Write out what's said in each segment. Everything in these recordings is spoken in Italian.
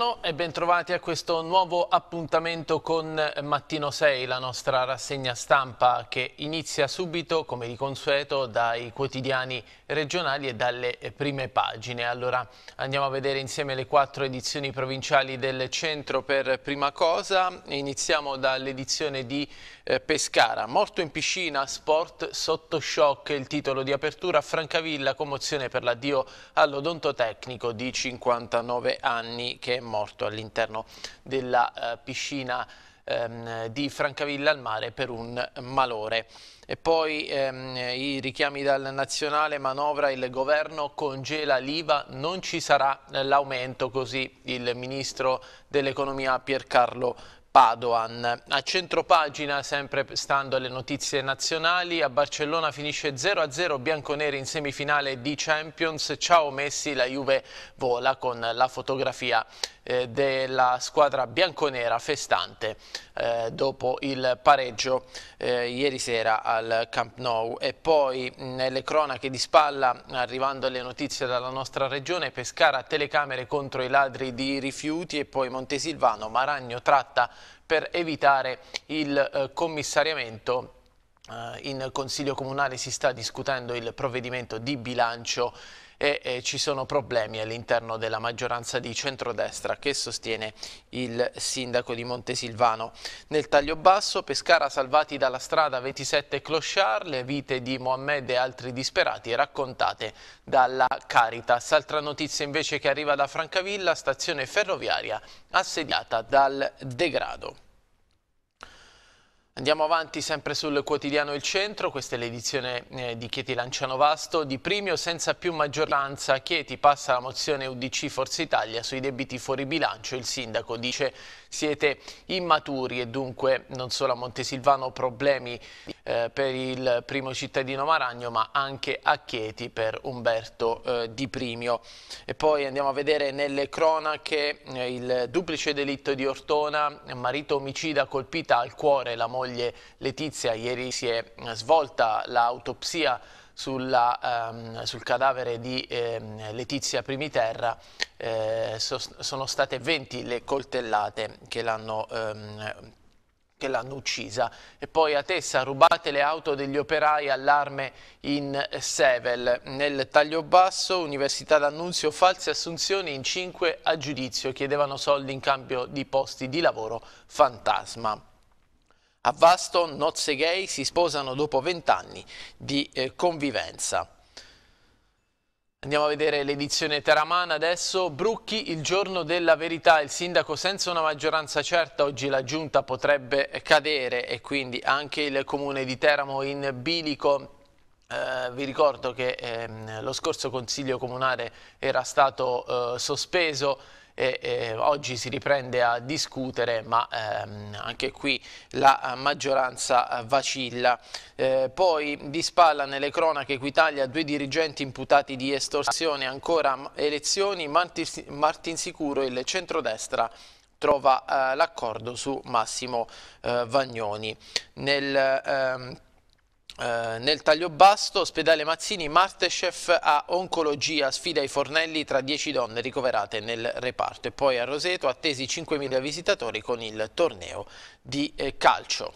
Buongiorno e bentrovati a questo nuovo appuntamento con Mattino 6, la nostra rassegna stampa che inizia subito, come di consueto, dai quotidiani regionali e dalle prime pagine. Allora andiamo a vedere insieme le quattro edizioni provinciali del centro per prima cosa. Iniziamo dall'edizione di eh, Pescara. Morto in piscina, sport sotto shock, il titolo di apertura. Francavilla, commozione per l'addio all'odontotecnico di 59 anni che è morto morto all'interno della eh, piscina ehm, di Francavilla al mare per un malore. E poi ehm, i richiami dal nazionale, manovra, il governo congela l'IVA, non ci sarà l'aumento, così il ministro dell'economia Piercarlo Padoan. A centropagina, sempre stando alle notizie nazionali, a Barcellona finisce 0-0 bianconeri in semifinale di Champions. Ciao Messi, la Juve vola con la fotografia eh, della squadra bianconera festante eh, dopo il pareggio eh, ieri sera al Camp Nou. E poi nelle cronache di spalla, arrivando alle notizie dalla nostra regione, Pescara telecamere contro i ladri di rifiuti e poi Montesilvano, Maragno tratta per evitare il eh, commissariamento eh, in Consiglio Comunale si sta discutendo il provvedimento di bilancio e, e ci sono problemi all'interno della maggioranza di centrodestra che sostiene il sindaco di Montesilvano. Nel taglio basso, Pescara salvati dalla strada 27 clochard, le vite di Mohammed e altri disperati raccontate dalla Caritas. Altra notizia invece che arriva da Francavilla, stazione ferroviaria assediata dal degrado. Andiamo avanti sempre sul quotidiano Il Centro, questa è l'edizione eh, di Chieti Lanciano Vasto, di Primio senza più maggioranza, Chieti passa la mozione UDC Forza Italia sui debiti fuori bilancio, il sindaco dice siete immaturi e dunque non solo a Montesilvano problemi eh, per il primo cittadino Maragno ma anche a Chieti per Umberto eh, Di Primio. E poi andiamo a vedere nelle cronache eh, il duplice delitto di Ortona, marito omicida colpita al cuore la moglie Letizia, ieri si è svolta l'autopsia sulla, ehm, sul cadavere di ehm, Letizia Primiterra eh, so, sono state 20 le coltellate che l'hanno ehm, che l'hanno uccisa. E poi a Tessa rubate le auto degli operai all'arme in Sevel. Nel taglio basso, Università d'Annunzio, false assunzioni in 5 a giudizio. Chiedevano soldi in cambio di posti di lavoro fantasma. A Vasto nozze gay si sposano dopo vent'anni di eh, convivenza. Andiamo a vedere l'edizione Teramana adesso. Brucchi, il giorno della verità. Il sindaco senza una maggioranza certa, oggi la giunta potrebbe cadere e quindi anche il comune di Teramo in bilico. Eh, vi ricordo che ehm, lo scorso consiglio comunale era stato eh, sospeso e, e oggi si riprende a discutere, ma ehm, anche qui la maggioranza vacilla. Eh, poi di spalla nelle cronache Equitalia, due dirigenti imputati di estorsione, ancora elezioni, Martin, Martin Sicuro, il centrodestra trova eh, l'accordo su Massimo eh, Vagnoni. Nel, ehm, eh, nel taglio basto, ospedale Mazzini, Martechef a oncologia, sfida i fornelli tra 10 donne ricoverate nel reparto. E poi a Roseto, attesi 5.000 visitatori con il torneo di eh, calcio.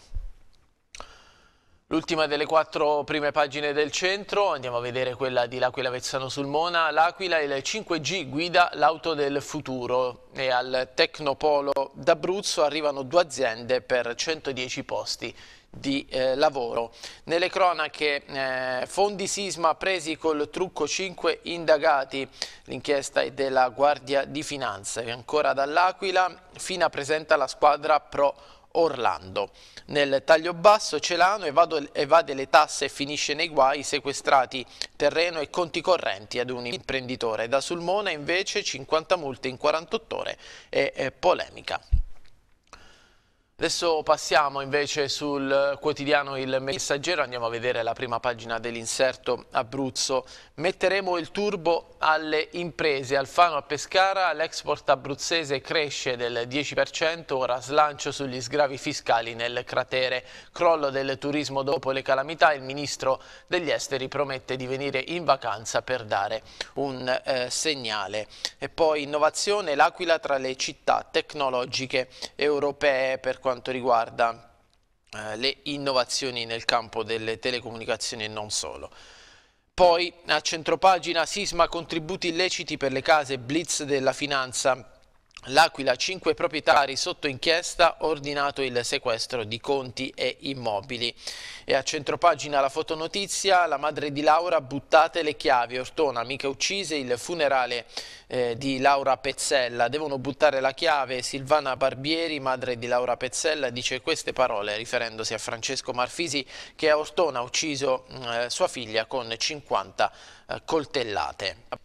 L'ultima delle quattro prime pagine del centro, andiamo a vedere quella di L'Aquila Vezzano sul Mona. L'Aquila, e il 5G guida l'auto del futuro e al Tecnopolo d'Abruzzo arrivano due aziende per 110 posti di eh, lavoro. Nelle cronache eh, fondi sisma presi col trucco 5 indagati, l'inchiesta è della Guardia di Finanza e ancora dall'Aquila Fina presenta la squadra pro Orlando. Nel taglio basso Celano evade le tasse e finisce nei guai sequestrati terreno e conti correnti ad un imprenditore. Da Sulmona invece 50 multe in 48 ore e eh, polemica. Adesso passiamo invece sul quotidiano Il Messaggero, andiamo a vedere la prima pagina dell'inserto Abruzzo. Metteremo il turbo alle imprese. Alfano a Pescara, l'export abruzzese cresce del 10%, ora slancio sugli sgravi fiscali nel cratere. Crollo del turismo dopo le calamità, il ministro degli esteri promette di venire in vacanza per dare un eh, segnale. E poi innovazione, l'Aquila tra le città tecnologiche europee per quanto riguarda eh, le innovazioni nel campo delle telecomunicazioni e non solo. Poi a centropagina sisma contributi illeciti per le case blitz della finanza L'Aquila, cinque proprietari sotto inchiesta, ordinato il sequestro di conti e immobili. E a centropagina la fotonotizia, la madre di Laura buttate le chiavi, Ortona, amica uccise, il funerale eh, di Laura Pezzella. Devono buttare la chiave, Silvana Barbieri, madre di Laura Pezzella, dice queste parole riferendosi a Francesco Marfisi che a Ortona ha ucciso mm, eh, sua figlia con 50 eh, coltellate.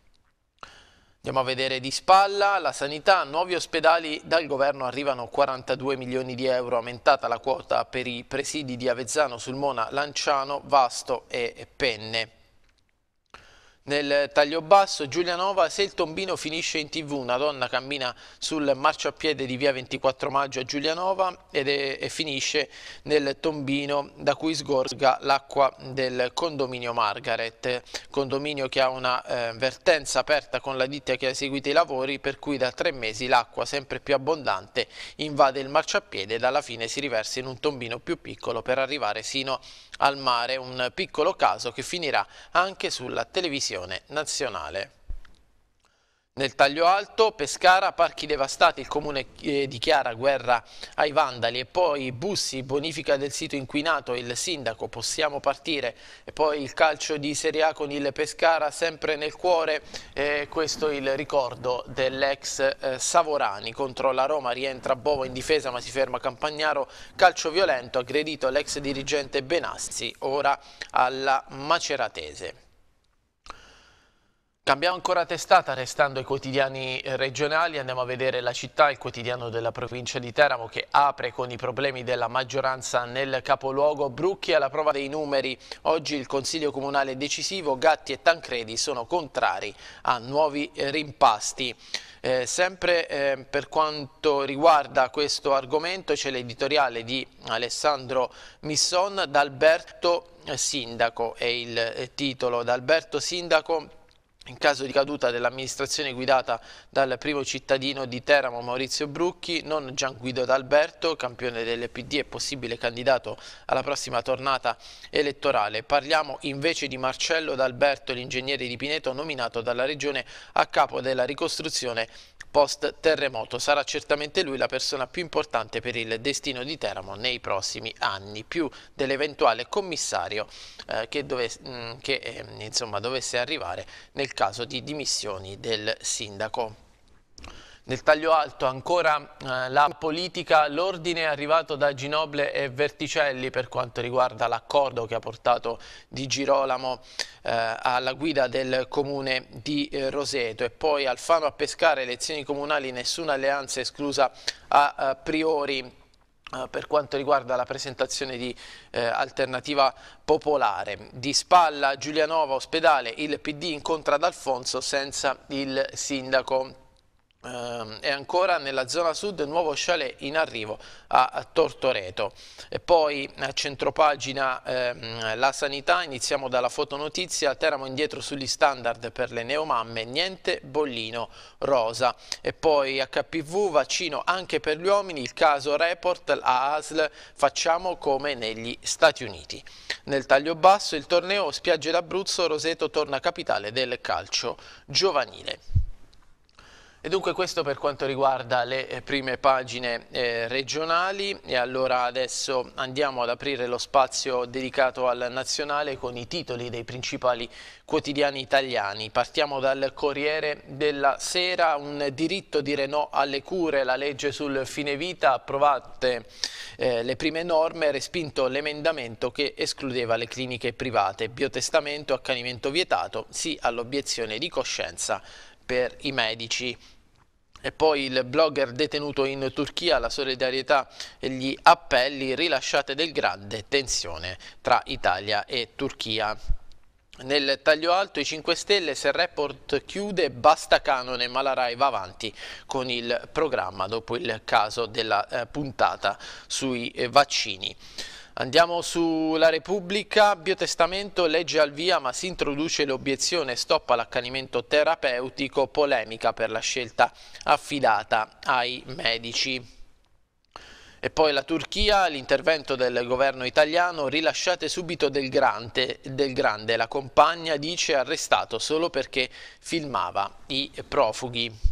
Andiamo a vedere di spalla la sanità, nuovi ospedali dal governo arrivano 42 milioni di euro, aumentata la quota per i presidi di Avezzano, Sulmona, Lanciano, Vasto e Penne nel taglio basso Giulianova se il tombino finisce in tv una donna cammina sul marciapiede di via 24 maggio a Giulianova ed è, e finisce nel tombino da cui sgorga l'acqua del condominio Margaret condominio che ha una eh, vertenza aperta con la ditta che ha eseguito i lavori per cui da tre mesi l'acqua sempre più abbondante invade il marciapiede e dalla fine si riversa in un tombino più piccolo per arrivare sino a al mare, un piccolo caso che finirà anche sulla televisione nazionale. Nel taglio alto, Pescara, parchi devastati, il comune eh, dichiara guerra ai vandali e poi Bussi, bonifica del sito inquinato, il sindaco, possiamo partire. E poi il calcio di Serie A con il Pescara sempre nel cuore, eh, questo è il ricordo dell'ex eh, Savorani contro la Roma, rientra Bovo in difesa ma si ferma Campagnaro, calcio violento, aggredito l'ex dirigente Benassi, ora alla Maceratese. Cambiamo ancora testata, restando ai quotidiani eh, regionali, andiamo a vedere la città, il quotidiano della provincia di Teramo che apre con i problemi della maggioranza nel capoluogo. Brucchi alla prova dei numeri, oggi il Consiglio Comunale è decisivo, Gatti e Tancredi sono contrari a nuovi eh, rimpasti. Eh, sempre eh, per quanto riguarda questo argomento c'è l'editoriale di Alessandro Misson d'Alberto eh, Sindaco, è il titolo d'Alberto Sindaco in caso di caduta dell'amministrazione guidata dal primo cittadino di Teramo Maurizio Brucchi, non Gian Guido D'Alberto, campione dell'PD e possibile candidato alla prossima tornata elettorale. Parliamo invece di Marcello D'Alberto, l'ingegnere di Pineto nominato dalla Regione a capo della ricostruzione post terremoto. Sarà certamente lui la persona più importante per il destino di Teramo nei prossimi anni, più dell'eventuale commissario eh, che, dove, mh, mm, che eh, insomma, dovesse arrivare nel caso di dimissioni del sindaco. Nel taglio alto ancora eh, la politica, l'ordine è arrivato da Ginoble e Verticelli per quanto riguarda l'accordo che ha portato Di Girolamo eh, alla guida del comune di eh, Roseto e poi Alfano a pescare elezioni comunali, nessuna alleanza esclusa a, a eh, priori eh, per quanto riguarda la presentazione di eh, alternativa popolare. Di spalla Giulianova ospedale, il PD incontra D'Alfonso senza il sindaco e ehm, ancora nella zona sud nuovo chalet in arrivo a Tortoreto e poi a centropagina ehm, la sanità iniziamo dalla fotonotizia Teramo indietro sugli standard per le neomamme niente bollino rosa e poi HPV vaccino anche per gli uomini il caso report a ASL facciamo come negli Stati Uniti nel taglio basso il torneo spiagge d'Abruzzo Roseto torna capitale del calcio giovanile e dunque questo per quanto riguarda le eh, prime pagine eh, regionali e allora adesso andiamo ad aprire lo spazio dedicato al nazionale con i titoli dei principali quotidiani italiani. Partiamo dal Corriere della Sera, un diritto dire no alle cure, la legge sul fine vita, approvate eh, le prime norme, respinto l'emendamento che escludeva le cliniche private, biotestamento, accanimento vietato, sì all'obiezione di coscienza per i medici. E poi il blogger detenuto in Turchia, la solidarietà e gli appelli rilasciate del grande tensione tra Italia e Turchia. Nel taglio alto i 5 Stelle, se il report chiude basta canone ma la RAI va avanti con il programma dopo il caso della eh, puntata sui eh, vaccini. Andiamo sulla Repubblica, biotestamento, legge al via ma si introduce l'obiezione stop all'accanimento terapeutico, polemica per la scelta affidata ai medici. E poi la Turchia, l'intervento del governo italiano, rilasciate subito del, grande, del grande, la compagna dice arrestato solo perché filmava i profughi.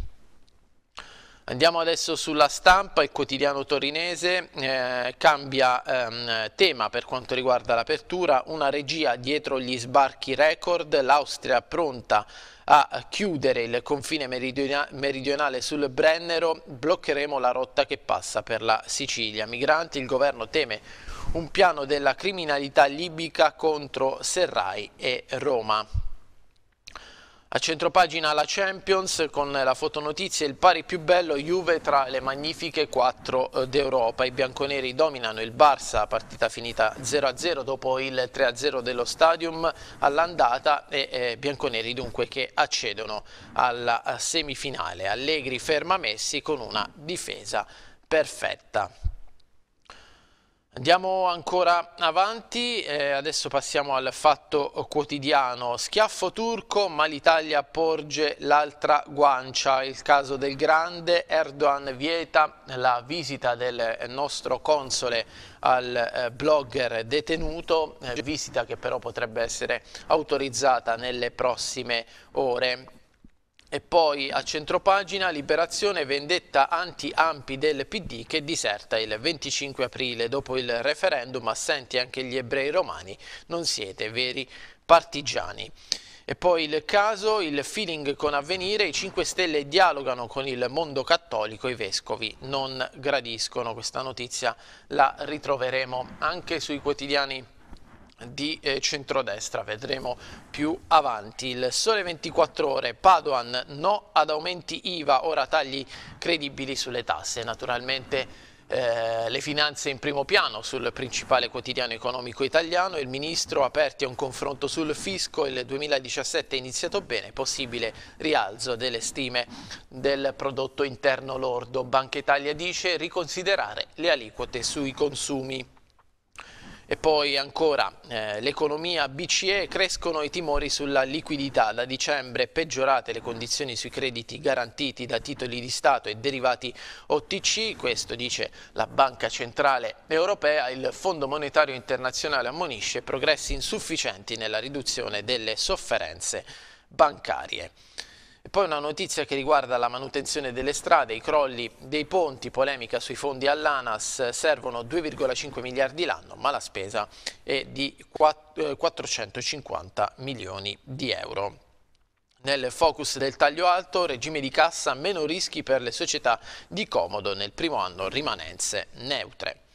Andiamo adesso sulla stampa, il quotidiano torinese eh, cambia ehm, tema per quanto riguarda l'apertura, una regia dietro gli sbarchi record, l'Austria pronta a chiudere il confine meridionale sul Brennero, bloccheremo la rotta che passa per la Sicilia. Migranti, il governo teme un piano della criminalità libica contro Serrai e Roma. A centropagina la Champions con la fotonotizia il pari più bello Juve tra le magnifiche 4 eh, d'Europa. I bianconeri dominano il Barça, partita finita 0-0 dopo il 3-0 dello Stadium all'andata e eh, bianconeri dunque che accedono alla eh, semifinale. Allegri ferma Messi con una difesa perfetta. Andiamo ancora avanti, eh, adesso passiamo al fatto quotidiano. Schiaffo turco, ma l'Italia porge l'altra guancia. Il caso del grande Erdogan vieta la visita del nostro console al eh, blogger detenuto, eh, visita che però potrebbe essere autorizzata nelle prossime ore. E poi a centropagina Liberazione vendetta anti-ampi del PD che diserta il 25 aprile. Dopo il referendum assenti anche gli ebrei romani, non siete veri partigiani. E poi il caso, il feeling con avvenire, i 5 Stelle dialogano con il mondo cattolico, i vescovi non gradiscono. Questa notizia la ritroveremo anche sui quotidiani di eh, centrodestra, vedremo più avanti. Il Sole 24 Ore, Padoan, no ad aumenti IVA, ora tagli credibili sulle tasse. Naturalmente eh, le finanze in primo piano sul principale quotidiano economico italiano, il ministro aperti a un confronto sul fisco, il 2017 è iniziato bene, possibile rialzo delle stime del prodotto interno lordo. Banca Italia dice riconsiderare le aliquote sui consumi. E poi ancora eh, l'economia BCE crescono i timori sulla liquidità. Da dicembre peggiorate le condizioni sui crediti garantiti da titoli di Stato e derivati OTC, questo dice la Banca Centrale Europea. Il Fondo Monetario Internazionale ammonisce progressi insufficienti nella riduzione delle sofferenze bancarie. Poi una notizia che riguarda la manutenzione delle strade, i crolli dei ponti, polemica sui fondi all'ANAS, servono 2,5 miliardi l'anno, ma la spesa è di 450 eh, milioni di euro. Nel focus del taglio alto, regime di cassa, meno rischi per le società di comodo nel primo anno rimanenze neutre.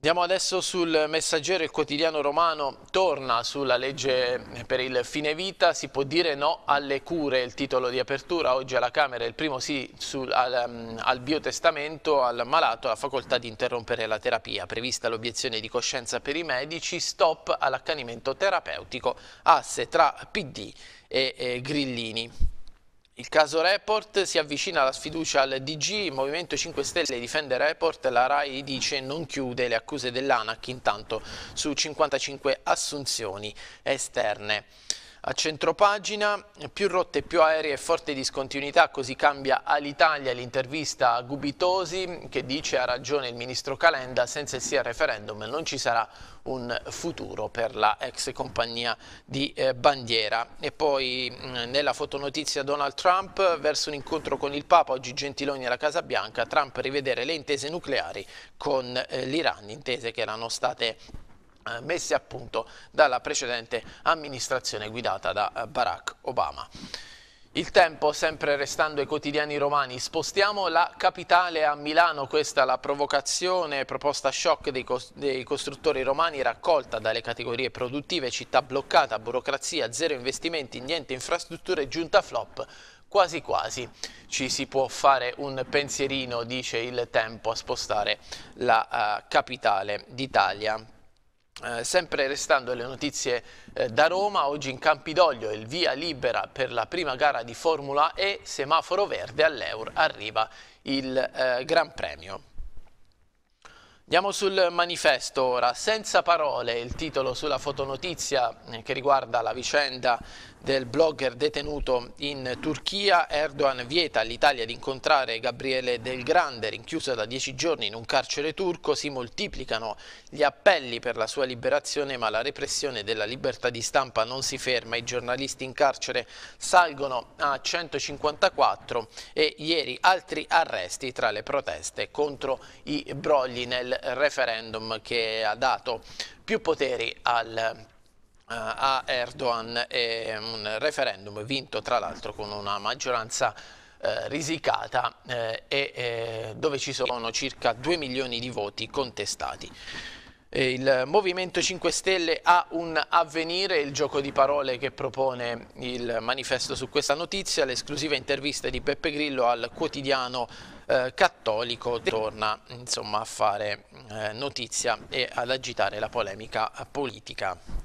Andiamo adesso sul messaggero, il quotidiano romano torna sulla legge per il fine vita, si può dire no alle cure, il titolo di apertura, oggi alla Camera il primo sì sul, al, ehm, al, biotestamento, al malato, alla facoltà di interrompere la terapia, prevista l'obiezione di coscienza per i medici, stop all'accanimento terapeutico, asse tra PD e, e Grillini. Il caso Report si avvicina alla sfiducia al DG, il Movimento 5 Stelle difende Report, la RAI dice non chiude le accuse dell'ANAC intanto su 55 assunzioni esterne. A centropagina, più rotte, più aeree e forte discontinuità, così cambia all'Italia l'intervista a Gubitosi che dice ha ragione il ministro Calenda, senza il sì referendum non ci sarà un futuro per la ex compagnia di eh, bandiera. E poi mh, mm, nella fotonotizia Donald Trump verso un incontro con il Papa, oggi Gentiloni alla Casa Bianca, Trump rivedere le intese nucleari con eh, l'Iran, intese che erano state eh, messe a punto dalla precedente amministrazione guidata da eh, Barack Obama. Il tempo, sempre restando ai quotidiani romani, spostiamo la capitale a Milano, questa la provocazione proposta shock dei, cos dei, costruttori romani raccolta dalle categorie produttive, città bloccata, burocrazia, zero investimenti, niente infrastrutture, giunta flop, quasi quasi ci si può fare un pensierino, dice il tempo, a spostare la uh, capitale d'Italia. Eh, sempre restando le notizie eh, da Roma, oggi in Campidoglio il via libera per la prima gara di Formula E, semaforo verde all'Eur arriva il eh, Gran Premio. Andiamo sul manifesto ora, senza parole il titolo sulla fotonotizia eh, che riguarda la vicenda del blogger detenuto in Turchia, Erdogan vieta all'Italia di incontrare Gabriele Del Grande, rinchiuso da dieci giorni in un carcere turco, si moltiplicano gli appelli per la sua liberazione ma la repressione della libertà di stampa non si ferma, i giornalisti in carcere salgono a 154 e ieri altri arresti tra le proteste contro i brogli nel referendum che ha dato più poteri al eh, a Erdogan e un referendum vinto tra l'altro con una maggioranza eh, risicata eh, e eh, dove ci sono circa 2 milioni di voti contestati. Il Movimento 5 Stelle ha un avvenire, il gioco di parole che propone il manifesto su questa notizia, l'esclusiva intervista di Beppe Grillo al quotidiano eh, cattolico torna insomma, a fare eh, notizia e ad agitare la polemica politica.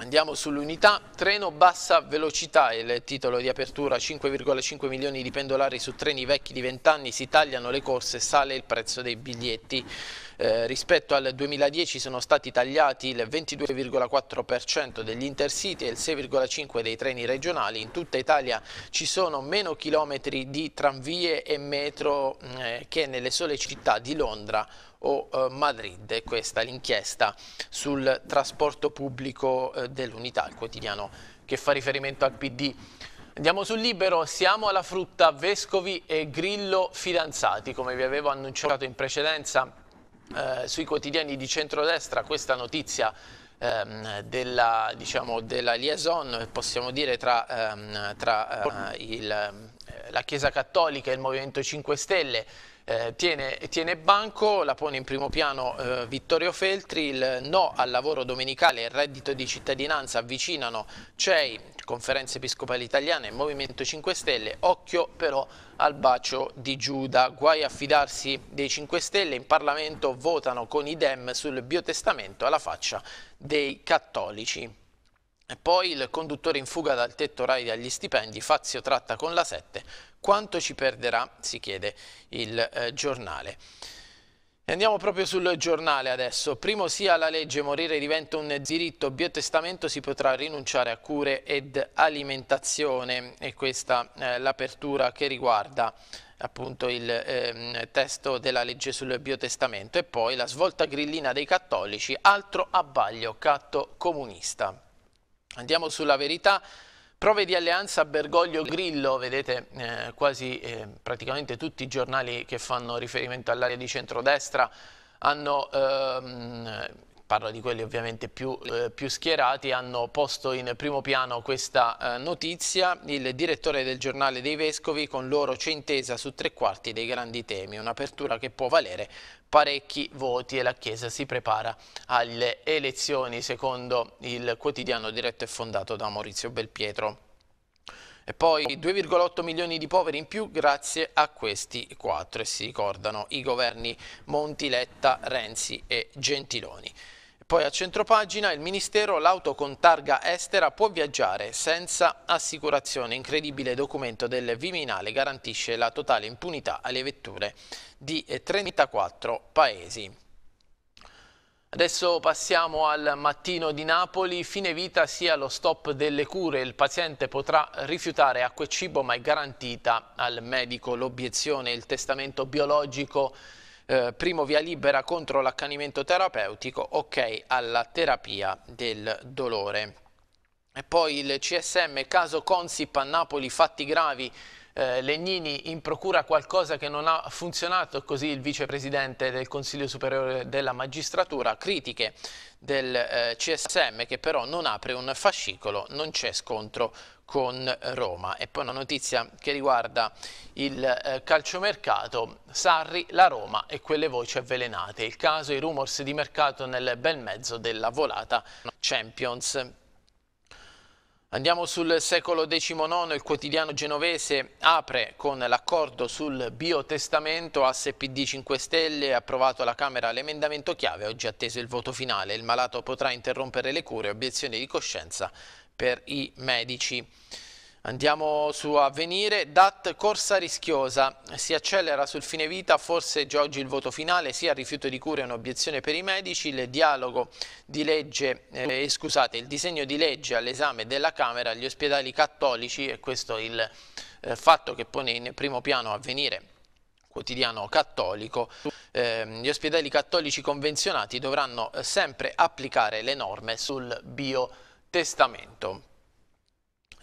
Andiamo sull'unità, treno bassa velocità, il titolo di apertura 5,5 milioni di pendolari su treni vecchi di 20 anni, si tagliano le corse, sale il prezzo dei biglietti. Eh, rispetto al 2010 sono stati tagliati il 22,4% degli intercity e il 6,5% dei treni regionali. In tutta Italia ci sono meno chilometri di tranvie e metro mm, eh, che nelle sole città di Londra, o eh, Madrid. E questa l'inchiesta sul trasporto pubblico eh, dell'Unità, il quotidiano che fa riferimento al PD. Andiamo sul libero, siamo alla frutta Vescovi e Grillo fidanzati, come vi avevo annunciato in precedenza eh, sui quotidiani di centrodestra, questa notizia ehm, della, diciamo, della, liaison, possiamo dire, tra, ehm, tra eh, il, ehm, la Chiesa Cattolica e il Movimento 5 Stelle eh, tiene, tiene, banco, la pone in primo piano eh, Vittorio Feltri, il no al lavoro domenicale e il reddito di cittadinanza avvicinano CEI, Conferenza Episcopale Italiana e Movimento 5 Stelle, occhio però al bacio di Giuda, guai a fidarsi dei 5 Stelle, in Parlamento votano con i Dem sul biotestamento alla faccia dei cattolici. E poi il conduttore in fuga dal tetto Rai dagli stipendi, Fazio tratta con la 7 quanto ci perderà? si chiede il eh, giornale. Andiamo proprio sul giornale adesso. Primo sia la legge, morire diventa un diritto, biotestamento si potrà rinunciare a cure ed alimentazione e questa è eh, l'apertura che riguarda appunto il eh, testo della legge sul biotestamento e poi la svolta grillina dei cattolici, altro abbaglio catto comunista. Andiamo sulla verità. Prove di alleanza Bergoglio-Grillo, vedete eh, quasi eh, praticamente tutti i giornali che fanno riferimento all'area di centrodestra hanno ehm, parlo di quelli ovviamente più, eh, più, schierati, hanno posto in primo piano questa eh, notizia. Il direttore del giornale dei Vescovi con loro c'è intesa su tre quarti dei grandi temi, un'apertura che può valere parecchi voti e la Chiesa si prepara alle elezioni, secondo il quotidiano diretto e fondato da Maurizio Belpietro. E poi 2,8 milioni di poveri in più grazie a questi quattro e si ricordano i governi Monti, Letta, Renzi e Gentiloni. Poi a centropagina il Ministero l'auto con targa estera può viaggiare senza assicurazione. Incredibile documento del Viminale garantisce la totale impunità alle vetture di 34 eh, paesi. Adesso passiamo al mattino di Napoli, fine vita sia lo stop delle cure, il paziente potrà rifiutare acqua e cibo ma è garantita al medico l'obiezione, il testamento biologico eh, primo via libera contro l'accanimento terapeutico, ok alla terapia del dolore. E poi il CSM, caso Consip a Napoli, fatti gravi, eh, Legnini in procura qualcosa che non ha funzionato, così il vicepresidente del Consiglio Superiore della Magistratura, critiche del eh, CSM che però non apre un fascicolo, non c'è scontro con Roma. E poi una notizia che riguarda il eh, calciomercato, Sarri, la Roma e quelle voci avvelenate. Il caso, i rumors di mercato nel bel mezzo della volata Champions. Andiamo sul secolo XIX, il quotidiano genovese apre con l'accordo sul biotestamento, ASPD 5 Stelle, approvato alla Camera l'emendamento chiave, oggi atteso il voto finale, il malato potrà interrompere le cure, obiezioni di coscienza per i medici. Andiamo su avvenire, DAT corsa rischiosa, si accelera sul fine vita, forse già oggi il voto finale, sia il rifiuto di cure è un'obiezione per i medici, il, di legge, eh, eh, scusate, il disegno di legge all'esame della Camera, gli ospedali cattolici e questo è il eh, fatto che pone in primo piano avvenire quotidiano cattolico, eh, gli ospedali cattolici convenzionati dovranno eh, sempre applicare le norme sul bio Testamento.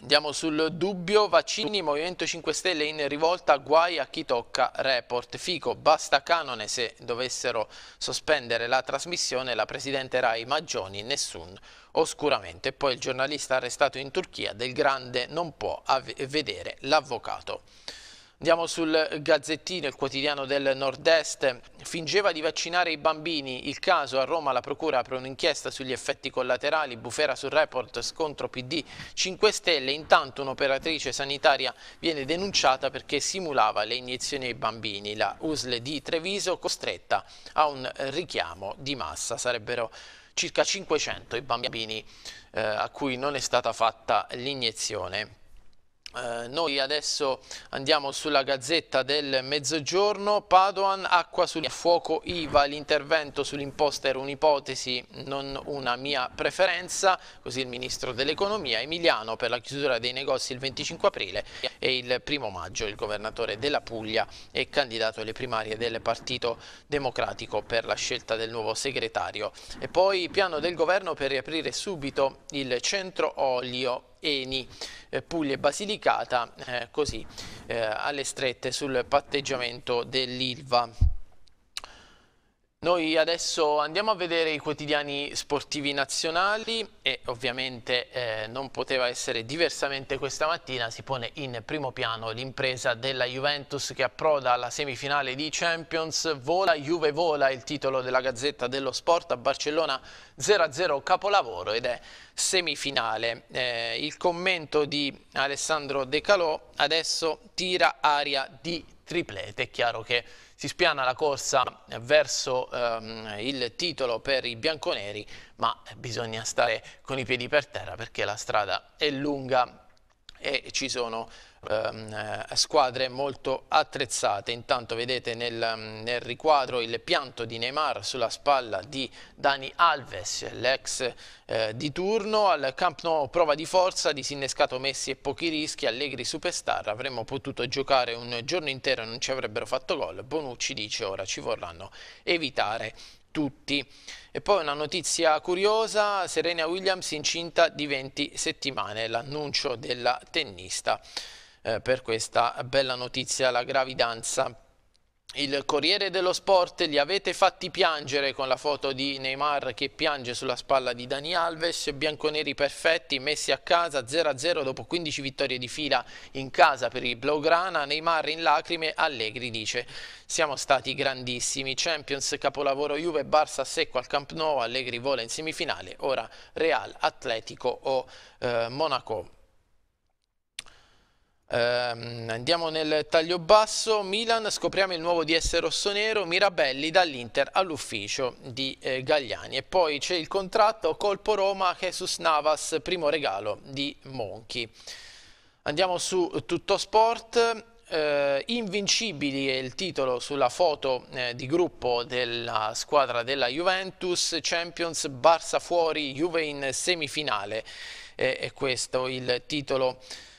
Andiamo sul dubbio, vaccini, Movimento 5 Stelle in rivolta, guai a chi tocca report. Fico, basta canone se dovessero sospendere la trasmissione, la Presidente Rai Maggioni, nessun oscuramento. E poi il giornalista arrestato in Turchia del Grande non può vedere l'avvocato. Andiamo sul Gazzettino, il quotidiano del Nord-Est. Fingeva di vaccinare i bambini. Il caso a Roma, la procura apre un'inchiesta sugli effetti collaterali. Bufera sul report, scontro PD 5 Stelle. Intanto un'operatrice sanitaria viene denunciata perché simulava le iniezioni ai bambini. La USL di Treviso costretta a un richiamo di massa. Sarebbero circa 500 i bambini eh, a cui non è stata fatta l'iniezione. Eh, noi adesso andiamo sulla Gazzetta del Mezzogiorno, Padoan, acqua sul fuoco IVA, l'intervento sull'imposta era un'ipotesi, non una mia preferenza, così il Ministro dell'Economia, Emiliano per la chiusura dei negozi il 25 aprile e il 1 maggio il Governatore della Puglia è candidato alle primarie del Partito Democratico per la scelta del nuovo segretario. E poi piano del Governo per riaprire subito il centro olio Eni, eh, Puglia e Basilicata, eh, così eh, alle strette sul patteggiamento dell'Ilva. Noi adesso andiamo a vedere i quotidiani sportivi nazionali e ovviamente eh, non poteva essere diversamente questa mattina, si pone in primo piano l'impresa della Juventus che approda alla semifinale di Champions, vola Juve vola il titolo della Gazzetta dello Sport a Barcellona 0-0 capolavoro ed è semifinale. Eh, il commento di Alessandro De Calò adesso tira aria di triplete, è chiaro che si spiana la corsa verso ehm, il titolo per i bianconeri, ma bisogna stare con i piedi per terra perché la strada è lunga e ci sono ehm, eh, squadre molto attrezzate. Intanto vedete nel, mm, nel, riquadro il pianto di Neymar sulla spalla di Dani Alves, l'ex eh, di turno. Al Camp Nou prova di forza, disinnescato Messi e pochi rischi, Allegri superstar. Avremmo potuto giocare un giorno intero e non ci avrebbero fatto gol. Bonucci dice ora ci vorranno evitare tutti. E poi una notizia curiosa, Serena Williams incinta di 20 settimane, l'annuncio della tennista eh, per questa bella notizia, la gravidanza. Il Corriere dello Sport li avete fatti piangere con la foto di Neymar che piange sulla spalla di Dani Alves, bianconeri perfetti messi a casa 0-0 dopo 15 vittorie di fila in casa per i Blaugrana, Neymar in lacrime, Allegri dice siamo stati grandissimi, Champions, capolavoro Juve, Barça secco al Camp Nou, Allegri vola in semifinale, ora Real, Atletico o eh, Monaco. Um, andiamo nel taglio basso, Milan, scopriamo il nuovo DS rossonero, Mirabelli dall'Inter all'ufficio di eh, Gagliani e poi c'è il contratto Colpo Roma, Jesus Navas, primo regalo di Monchi. Andiamo su Tutto Sport, eh, Invincibili è il titolo sulla foto eh, di gruppo della squadra della Juventus, Champions, Barça fuori, Juve in semifinale, eh, è questo il titolo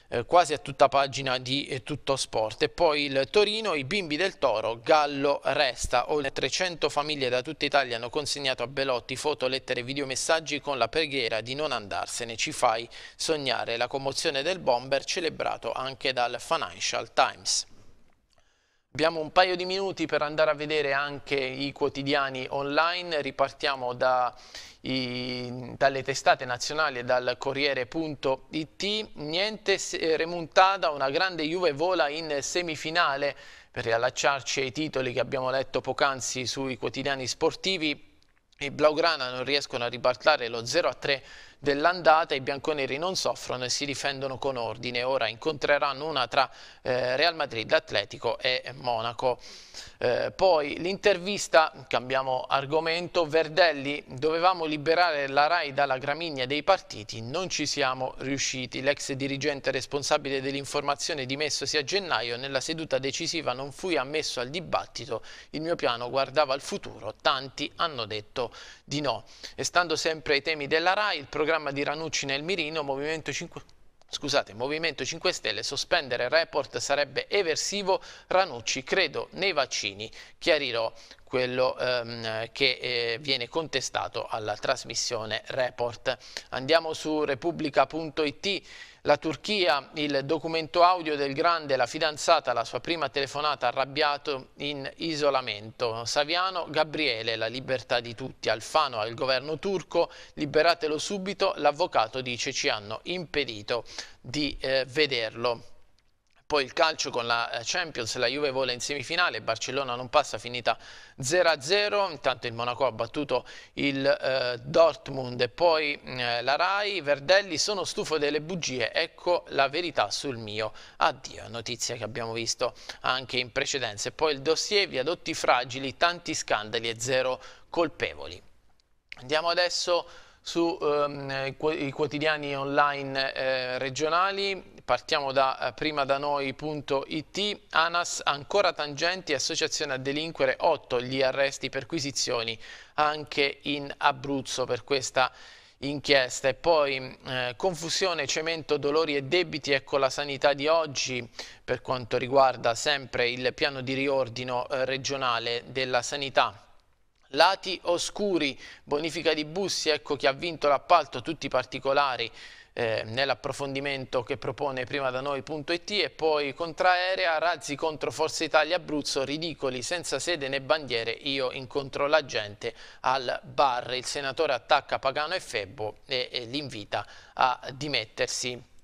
eh, quasi a tutta pagina di eh, tutto sport. E poi il Torino, i bimbi del Toro, Gallo resta. Oltre 300 famiglie da tutta Italia hanno consegnato a Belotti foto, lettere e videomessaggi con la preghiera di non andarsene. Ci fai sognare la commozione del bomber celebrato anche dal Financial Times. Abbiamo un paio di minuti per andare a vedere anche i quotidiani online, ripartiamo da i, dalle testate nazionali e dal Corriere.it. Niente eh, remontata, una grande Juve vola in semifinale per riallacciarci ai titoli che abbiamo letto poc'anzi sui quotidiani sportivi. I Blaugrana non riescono a ribaltare lo 0-3 dell'andata i bianconeri non soffrono e si difendono con ordine. Ora incontreranno una tra eh, Real Madrid, Atletico e Monaco. Eh, poi l'intervista, cambiamo argomento, Verdelli, dovevamo liberare la RAI dalla gramigna dei partiti, non ci siamo riusciti. L'ex dirigente responsabile dell'informazione dimessosi a gennaio, nella seduta decisiva non fui ammesso al dibattito, il mio piano guardava al futuro, tanti hanno detto di no. E stando sempre ai temi della RAI, il programma programma di Ranucci nel mirino, Movimento 5... Scusate, Movimento 5 Stelle, sospendere report sarebbe eversivo, Ranucci credo nei vaccini, chiarirò quello ehm, che eh, viene contestato alla trasmissione report. Andiamo su repubblica.it, la Turchia, il documento audio del grande, la fidanzata, la sua prima telefonata arrabbiato in isolamento. Saviano, Gabriele, la libertà di tutti. Alfano al governo turco, liberatelo subito, l'avvocato dice ci hanno impedito di eh, vederlo. Poi il calcio con la eh, Champions, la Juve vola in semifinale, Barcellona non passa, finita 0-0, intanto il Monaco ha battuto il eh, Dortmund e poi mm, eh, la Rai, Verdelli sono stufo delle bugie, ecco la verità sul mio addio, notizia che abbiamo visto anche in precedenza. E poi il dossier viadotti fragili, tanti scandali e zero colpevoli. Andiamo adesso sui ehm, quotidiani online eh, regionali. Partiamo da eh, primadanoi.it, ANAS ancora tangenti, associazione a delinquere 8 gli arresti perquisizioni anche in Abruzzo per questa inchiesta e poi eh, confusione, cemento, dolori e debiti ecco la sanità di oggi per quanto riguarda sempre il piano di riordino eh, regionale della sanità Lati oscuri, bonifica di Bussi, ecco chi ha vinto l'appalto, tutti i particolari eh, nell'approfondimento che propone prima da noi.it e poi contraerea, razzi contro Forza Italia Abruzzo, ridicoli, senza sede né bandiere, io incontro la gente al bar, il senatore attacca Pagano e Febbo e, e l'invita li a dimettersi.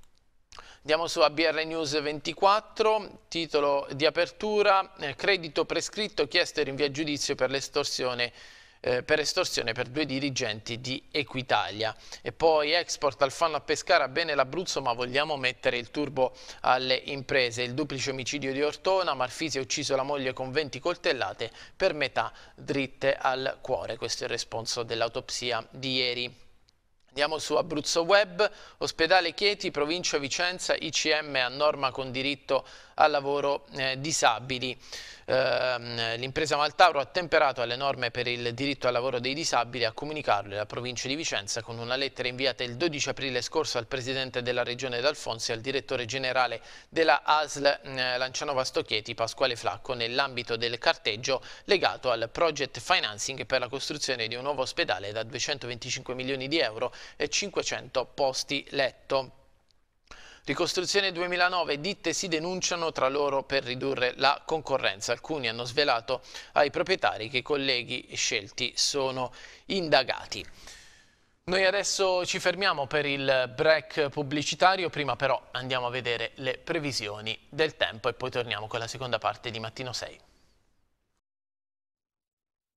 Andiamo su ABR News 24, titolo di apertura, eh, credito prescritto chiesto e rinvia giudizio per l'estorsione eh, per estorsione per due dirigenti di Equitalia. E poi export al fanno a Pescara, bene l'Abruzzo ma vogliamo mettere il turbo alle imprese. Il duplice omicidio di Ortona, Marfisi ha ucciso la moglie con 20 coltellate per metà dritte al cuore. Questo è il responso dell'autopsia di ieri. Andiamo su Abruzzo Web, ospedale Chieti, provincia Vicenza, ICM a norma con diritto al lavoro eh, disabili. Eh, L'impresa Maltauro ha temperato alle norme per il diritto al lavoro dei disabili a comunicarlo la provincia di Vicenza con una lettera inviata il 12 aprile scorso al presidente della regione D'Alfonso e al direttore generale della ASL eh, mm, Lancianova Stocchieti Pasquale Flacco nell'ambito del carteggio legato al project financing per la costruzione di un nuovo ospedale da 225 milioni di euro e 500 posti letto. Ricostruzione 2009, ditte si denunciano tra loro per ridurre la concorrenza. Alcuni hanno svelato ai proprietari che i colleghi scelti sono indagati. Noi adesso ci fermiamo per il break pubblicitario, prima però andiamo a vedere le previsioni del tempo e poi torniamo con la seconda parte di Mattino 6.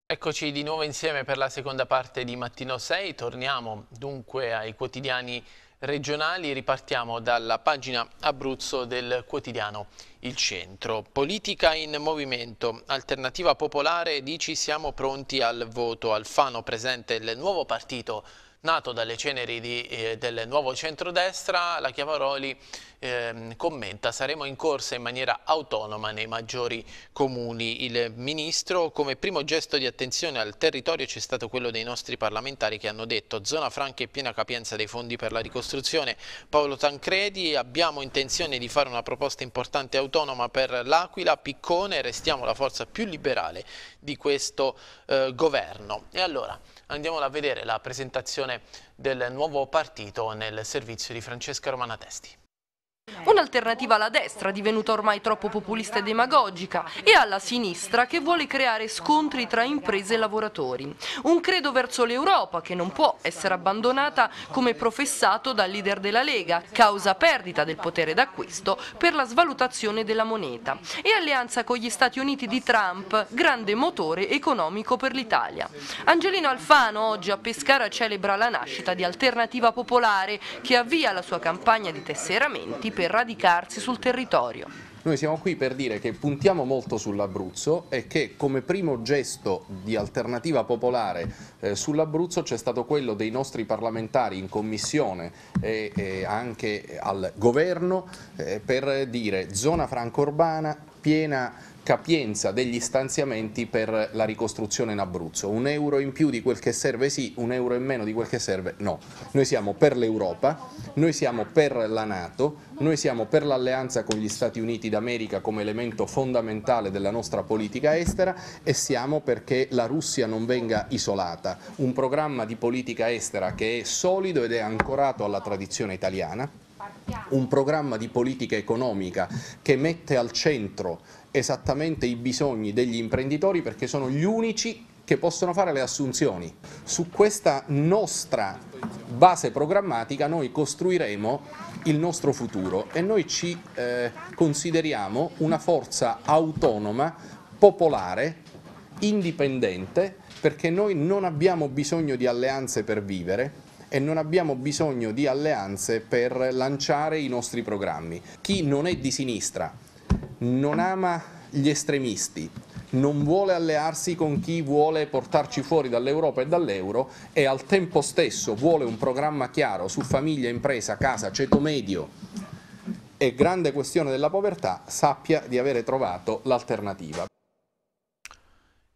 Eccoci di nuovo insieme per la seconda parte di Mattino 6, torniamo dunque ai quotidiani regionali ripartiamo dalla pagina Abruzzo del quotidiano Il Centro. Politica in movimento, alternativa popolare, dici siamo pronti al voto. Alfano presente il nuovo partito Nato dalle ceneri di, eh, del nuovo centrodestra, la Chiavaroli eh, commenta saremo in corsa in maniera autonoma nei maggiori comuni. Il Ministro come primo gesto di attenzione al territorio c'è stato quello dei nostri parlamentari che hanno detto zona franca e piena capienza dei fondi per la ricostruzione. Paolo Tancredi abbiamo intenzione di fare una proposta importante autonoma per l'Aquila, Piccone, restiamo la forza più liberale di questo eh, governo. E allora andiamola a vedere la presentazione del nuovo partito nel servizio di Francesca Romanatesti. Un'alternativa alla destra divenuta ormai troppo populista e demagogica e alla sinistra che vuole creare scontri tra imprese e lavoratori. Un credo verso l'Europa che non può essere abbandonata come professato dal leader della Lega, causa perdita del potere d'acquisto per la svalutazione della moneta e alleanza con gli Stati Uniti di Trump, grande motore economico per l'Italia. Angelino Alfano oggi a Pescara celebra la nascita di Alternativa Popolare che avvia la sua campagna di tesseramenti per radicarsi sul territorio. Noi siamo qui per dire che puntiamo molto sull'Abruzzo e che come primo gesto di alternativa popolare eh, sull'Abruzzo c'è stato quello dei nostri parlamentari in commissione e, e anche al governo eh, per dire zona franco urbana piena capienza degli stanziamenti per la ricostruzione in Abruzzo. Un euro in più di quel che serve sì, un euro in meno di quel che serve no. Noi siamo per l'Europa, noi siamo per la Nato, noi siamo per l'alleanza con gli Stati Uniti d'America come elemento fondamentale della nostra politica estera e siamo perché la Russia non venga isolata. Un programma di politica estera che è solido ed è ancorato alla tradizione italiana un programma di politica economica che mette al centro esattamente i bisogni degli imprenditori perché sono gli unici che possono fare le assunzioni. Su questa nostra base programmatica noi costruiremo il nostro futuro e noi ci eh, consideriamo una forza autonoma, popolare, indipendente perché noi non abbiamo bisogno di alleanze per vivere, e non abbiamo bisogno di alleanze per lanciare i nostri programmi. Chi non è di sinistra, non ama gli estremisti, non vuole allearsi con chi vuole portarci fuori dall'Europa e dall'euro e al tempo stesso vuole un programma chiaro su famiglia, impresa, casa, ceto medio e grande questione della povertà, sappia di avere trovato l'alternativa.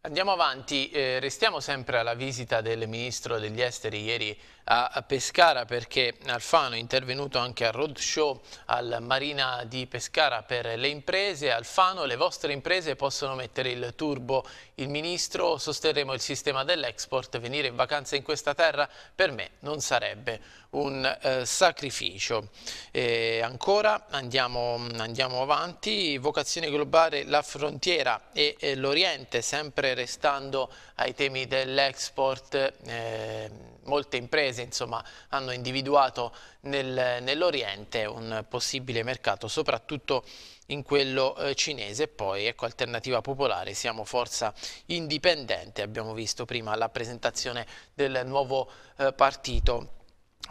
Andiamo avanti, eh, restiamo sempre alla visita del ministro degli esteri ieri a Pescara perché Alfano è intervenuto anche al roadshow al Marina di Pescara per le imprese. Alfano, le vostre imprese possono mettere il turbo. Il ministro, sosterremo il sistema dell'export, venire in vacanza in questa terra per me non sarebbe un eh, sacrificio. E ancora andiamo, andiamo, avanti, vocazione globale la frontiera e, e l'Oriente, sempre restando ai temi dell'export. Eh, molte imprese insomma, hanno individuato nel, nell'Oriente un possibile mercato, soprattutto in quello eh, cinese. Poi, ecco, Alternativa Popolare, siamo forza indipendente, abbiamo visto prima la presentazione del nuovo eh, partito.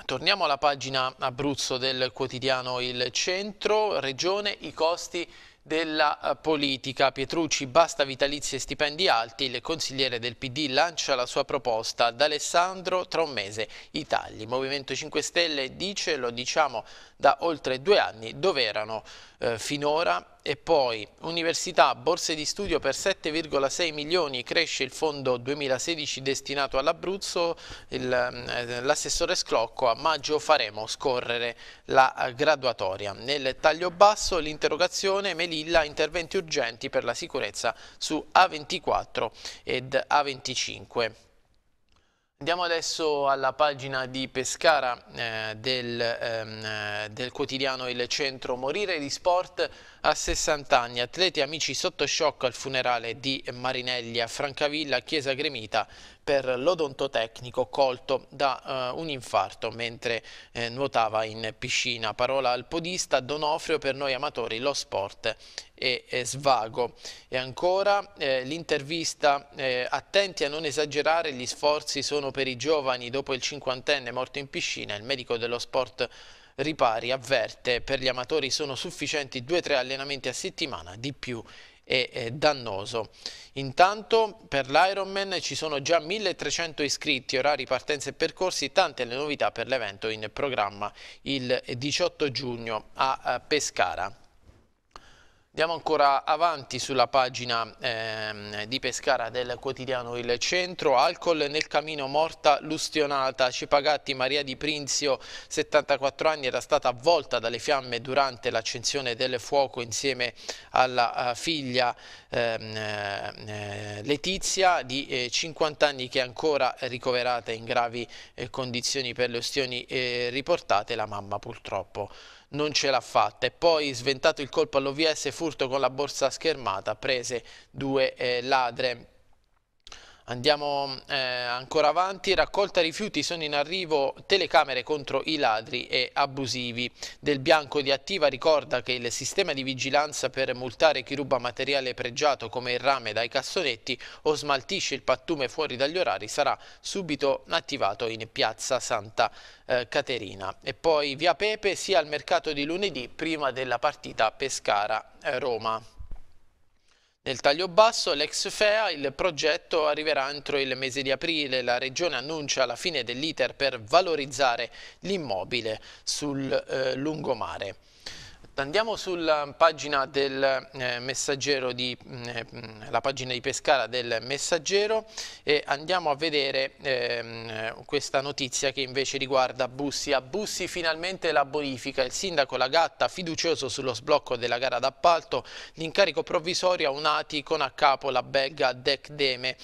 Torniamo alla pagina Abruzzo del quotidiano Il Centro, Regione, i costi della eh, politica. Pietrucci, basta vitalizi e stipendi alti, il consigliere del PD lancia la sua proposta ad Alessandro tra un mese i tagli. Movimento 5 Stelle dice, lo diciamo da oltre due anni, dove erano eh, finora e poi università, borse di studio per 7,6 milioni, cresce il fondo 2016 destinato all'Abruzzo, ehm, l'assessore Sclocco a maggio faremo scorrere la eh, graduatoria. Nel taglio basso l'interrogazione Melina Siviglia interventi urgenti per la sicurezza su A24 ed A25. Andiamo adesso alla pagina di Pescara eh, del, ehm, eh, del, quotidiano Il Centro. Morire di sport a 60 anni. Atleti amici sotto shock al funerale di Marinelli a Francavilla, Chiesa Gremita per l'odontotecnico colto da uh, un infarto mentre eh, nuotava in piscina. Parola al podista Donofrio per noi amatori lo sport e, e svago. E ancora eh, l'intervista eh, attenti a non esagerare, gli sforzi sono per i giovani dopo il cinquantenne morto in piscina, il medico dello sport Ripari avverte per gli amatori sono sufficienti 2-3 allenamenti a settimana, di più e dannoso. Intanto per l'Ironman ci sono già 1300 iscritti, orari, partenze e percorsi, tante le novità per l'evento in programma il 18 giugno a Pescara. Andiamo ancora avanti sulla pagina ehm, di Pescara del quotidiano Il Centro. Alcol nel camino morta lustionata. Cipagatti Maria di Prinzio, 74 anni, era stata avvolta dalle fiamme durante l'accensione del fuoco insieme alla eh, figlia ehm, eh, Letizia di eh, 50 anni che è ancora ricoverata in gravi eh, condizioni per le ustioni eh, riportate. La mamma purtroppo non ce l'ha fatta e poi sventato il colpo all'OVS furto con la borsa schermata prese due eh, ladre Andiamo eh, ancora avanti, raccolta rifiuti sono in arrivo telecamere contro i ladri e abusivi. Del Bianco di Attiva ricorda che il sistema di vigilanza per multare chi ruba materiale pregiato come il rame dai cassonetti o smaltisce il pattume fuori dagli orari sarà subito attivato in piazza Santa eh, Caterina. E poi via Pepe sia al mercato di lunedì prima della partita Pescara-Roma. Eh, nel taglio basso, l'ex FEA, il progetto arriverà entro il mese di aprile. La Regione annuncia la fine dell'iter per valorizzare l'immobile sul eh, lungomare. Andiamo sulla pagina del eh, messaggero di, mm, eh, la pagina di Pescara del messaggero e andiamo a vedere ehm, questa notizia che invece riguarda Bussi. A Bussi finalmente la bonifica, il sindaco Lagatta fiducioso sullo sblocco della gara d'appalto, l'incarico provvisorio a Unati con a capo la belga Dec Deme.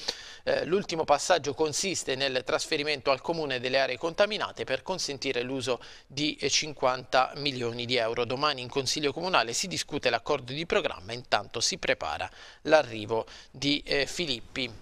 Eh, l'ultimo passaggio consiste nel trasferimento al Comune delle aree contaminate per consentire l'uso di 50 eh, milioni di euro. Domani in Consiglio Comunale si discute l'accordo di programma, intanto si prepara l'arrivo di eh, Filippi.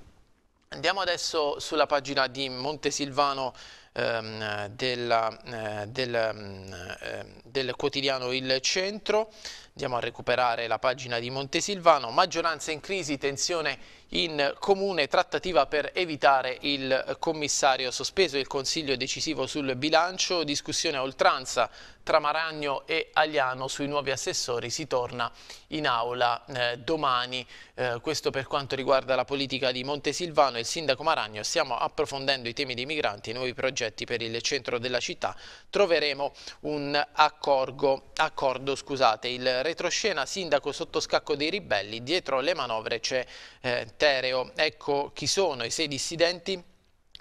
Andiamo adesso sulla pagina di Montesilvano ehm, della, eh, del, mm, eh, del quotidiano Il Centro. Andiamo a recuperare la pagina di Montesilvano, maggioranza in crisi, tensione in comune, trattativa per evitare il commissario sospeso, il consiglio decisivo sul bilancio, discussione a oltranza tra Maragno e Agliano sui nuovi assessori, si torna in aula eh, domani, eh, questo per quanto riguarda la politica di Montesilvano, il sindaco Maragno, stiamo approfondendo i temi dei migranti, i nuovi progetti per il centro della città, troveremo un accorgo, accordo, scusate, il retroscena sindaco sotto scacco dei ribelli, dietro le manovre c'è eh, Tereo. Ecco chi sono i sei dissidenti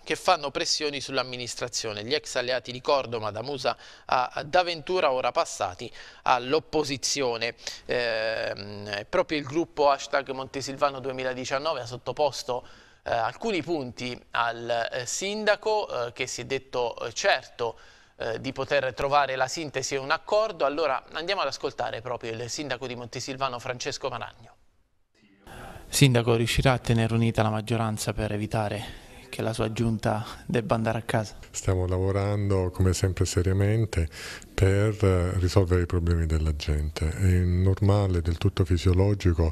che fanno pressioni sull'amministrazione. Gli ex alleati di Cordoma, da Musa a Da ora passati all'opposizione. Eh, proprio il gruppo hashtag Montesilvano 2019 ha sottoposto eh, alcuni punti al eh, sindaco eh, che si è detto eh, certo eh, di poter trovare la sintesi e un accordo. Allora andiamo ad ascoltare proprio il sindaco di Montesilvano Francesco Maragno. Sindaco, riuscirà a tenere unita la maggioranza per evitare che la sua giunta debba andare a casa? Stiamo lavorando come sempre seriamente per eh, risolvere i problemi della gente. È normale, del tutto fisiologico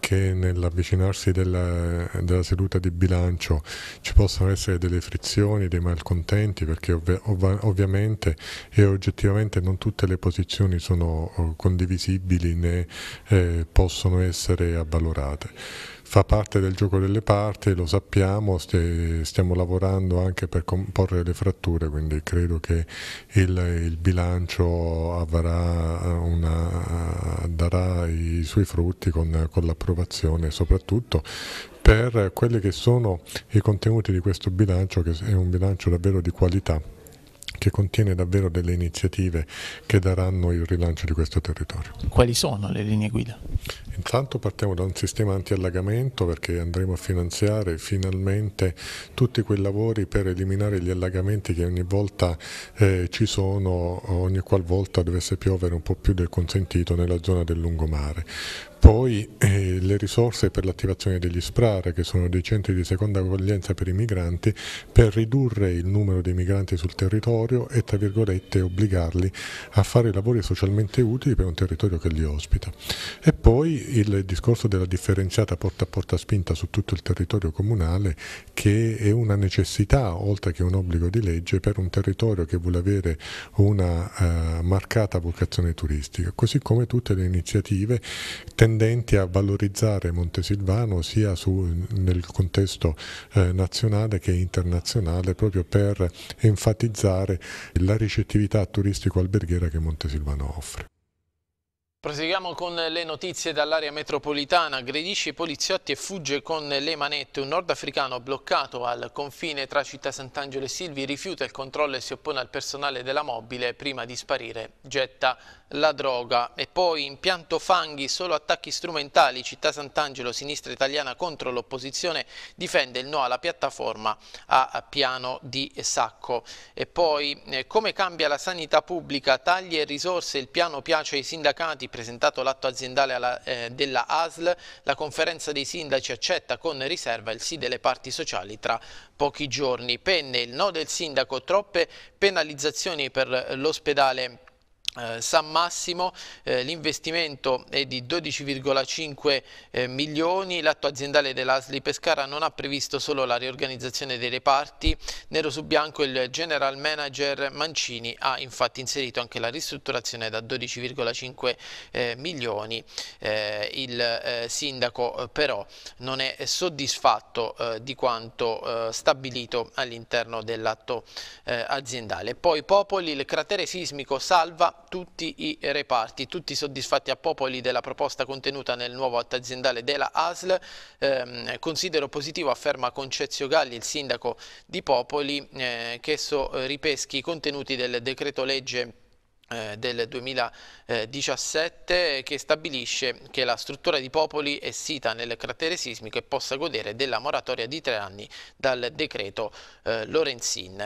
che nell'avvicinarsi della, della, seduta di bilancio ci possano essere delle frizioni, dei malcontenti, perché ovv ov ovviamente e oggettivamente non tutte le posizioni sono oh, condivisibili né eh, possono essere avvalorate fa parte del gioco delle parti, lo sappiamo, stiamo lavorando anche per comporre le fratture, quindi credo che il, il bilancio una, darà i suoi frutti con, con l'approvazione soprattutto per quelli che sono i contenuti di questo bilancio, che è un bilancio davvero di qualità che contiene davvero delle iniziative che daranno il rilancio di questo territorio. Quali sono le linee guida? Intanto partiamo da un sistema anti-allagamento perché andremo a finanziare finalmente tutti quei lavori per eliminare gli allagamenti che ogni volta eh, ci sono, ogni qualvolta dovesse piovere un po' più del consentito nella zona del lungomare. Poi eh, le risorse per l'attivazione degli SPRAR, che sono dei centri di seconda accoglienza per i migranti, per ridurre il numero dei migranti sul territorio e tra virgolette obbligarli a fare lavori socialmente utili per un territorio che li ospita. E poi il discorso della differenziata porta a porta spinta su tutto il territorio comunale, che è una necessità, oltre che un obbligo di legge, per un territorio che vuole avere una eh, marcata vocazione turistica, così come tutte le iniziative tendenti tendenti a valorizzare Montesilvano sia su, nel contesto eh, nazionale che internazionale proprio per enfatizzare la ricettività turistico-alberghiera che Montesilvano offre. Proseguiamo con le notizie dall'area metropolitana. Aggredisce i poliziotti e fugge con le manette. Un nordafricano bloccato al confine tra città Sant'Angelo e Silvi rifiuta il controllo e si oppone al personale della mobile prima di sparire. Getta la droga e poi impianto fanghi solo attacchi strumentali città Sant'Angelo sinistra italiana contro l'opposizione difende il no alla piattaforma a piano di sacco e poi eh, come cambia la sanità pubblica tagli e risorse il piano piace ai sindacati presentato l'atto aziendale alla, eh, della ASL la conferenza dei sindaci accetta con riserva il sì delle parti sociali tra pochi giorni penne il no del sindaco troppe penalizzazioni per l'ospedale eh, San Massimo eh, l'investimento è di 12,5 eh, milioni, l'atto aziendale dell'Asli Pescara non ha previsto solo la riorganizzazione dei reparti, nero su bianco il general manager Mancini ha infatti inserito anche la ristrutturazione da 12,5 eh, milioni, eh, il sindaco però non è soddisfatto di quanto stabilito all'interno dell'atto aziendale. Poi Popoli, il cratere sismico salva tutti i reparti, tutti soddisfatti a popoli della proposta contenuta nel nuovo atto aziendale della ASL, eh, considero positivo, afferma Concezio Galli, il sindaco di Popoli, eh, che esso eh, ripeschi i contenuti del decreto legge eh, del 2017 che stabilisce che la struttura di Popoli è sita nel cratere sismico e possa godere della moratoria di tre anni dal decreto eh, Lorenzin.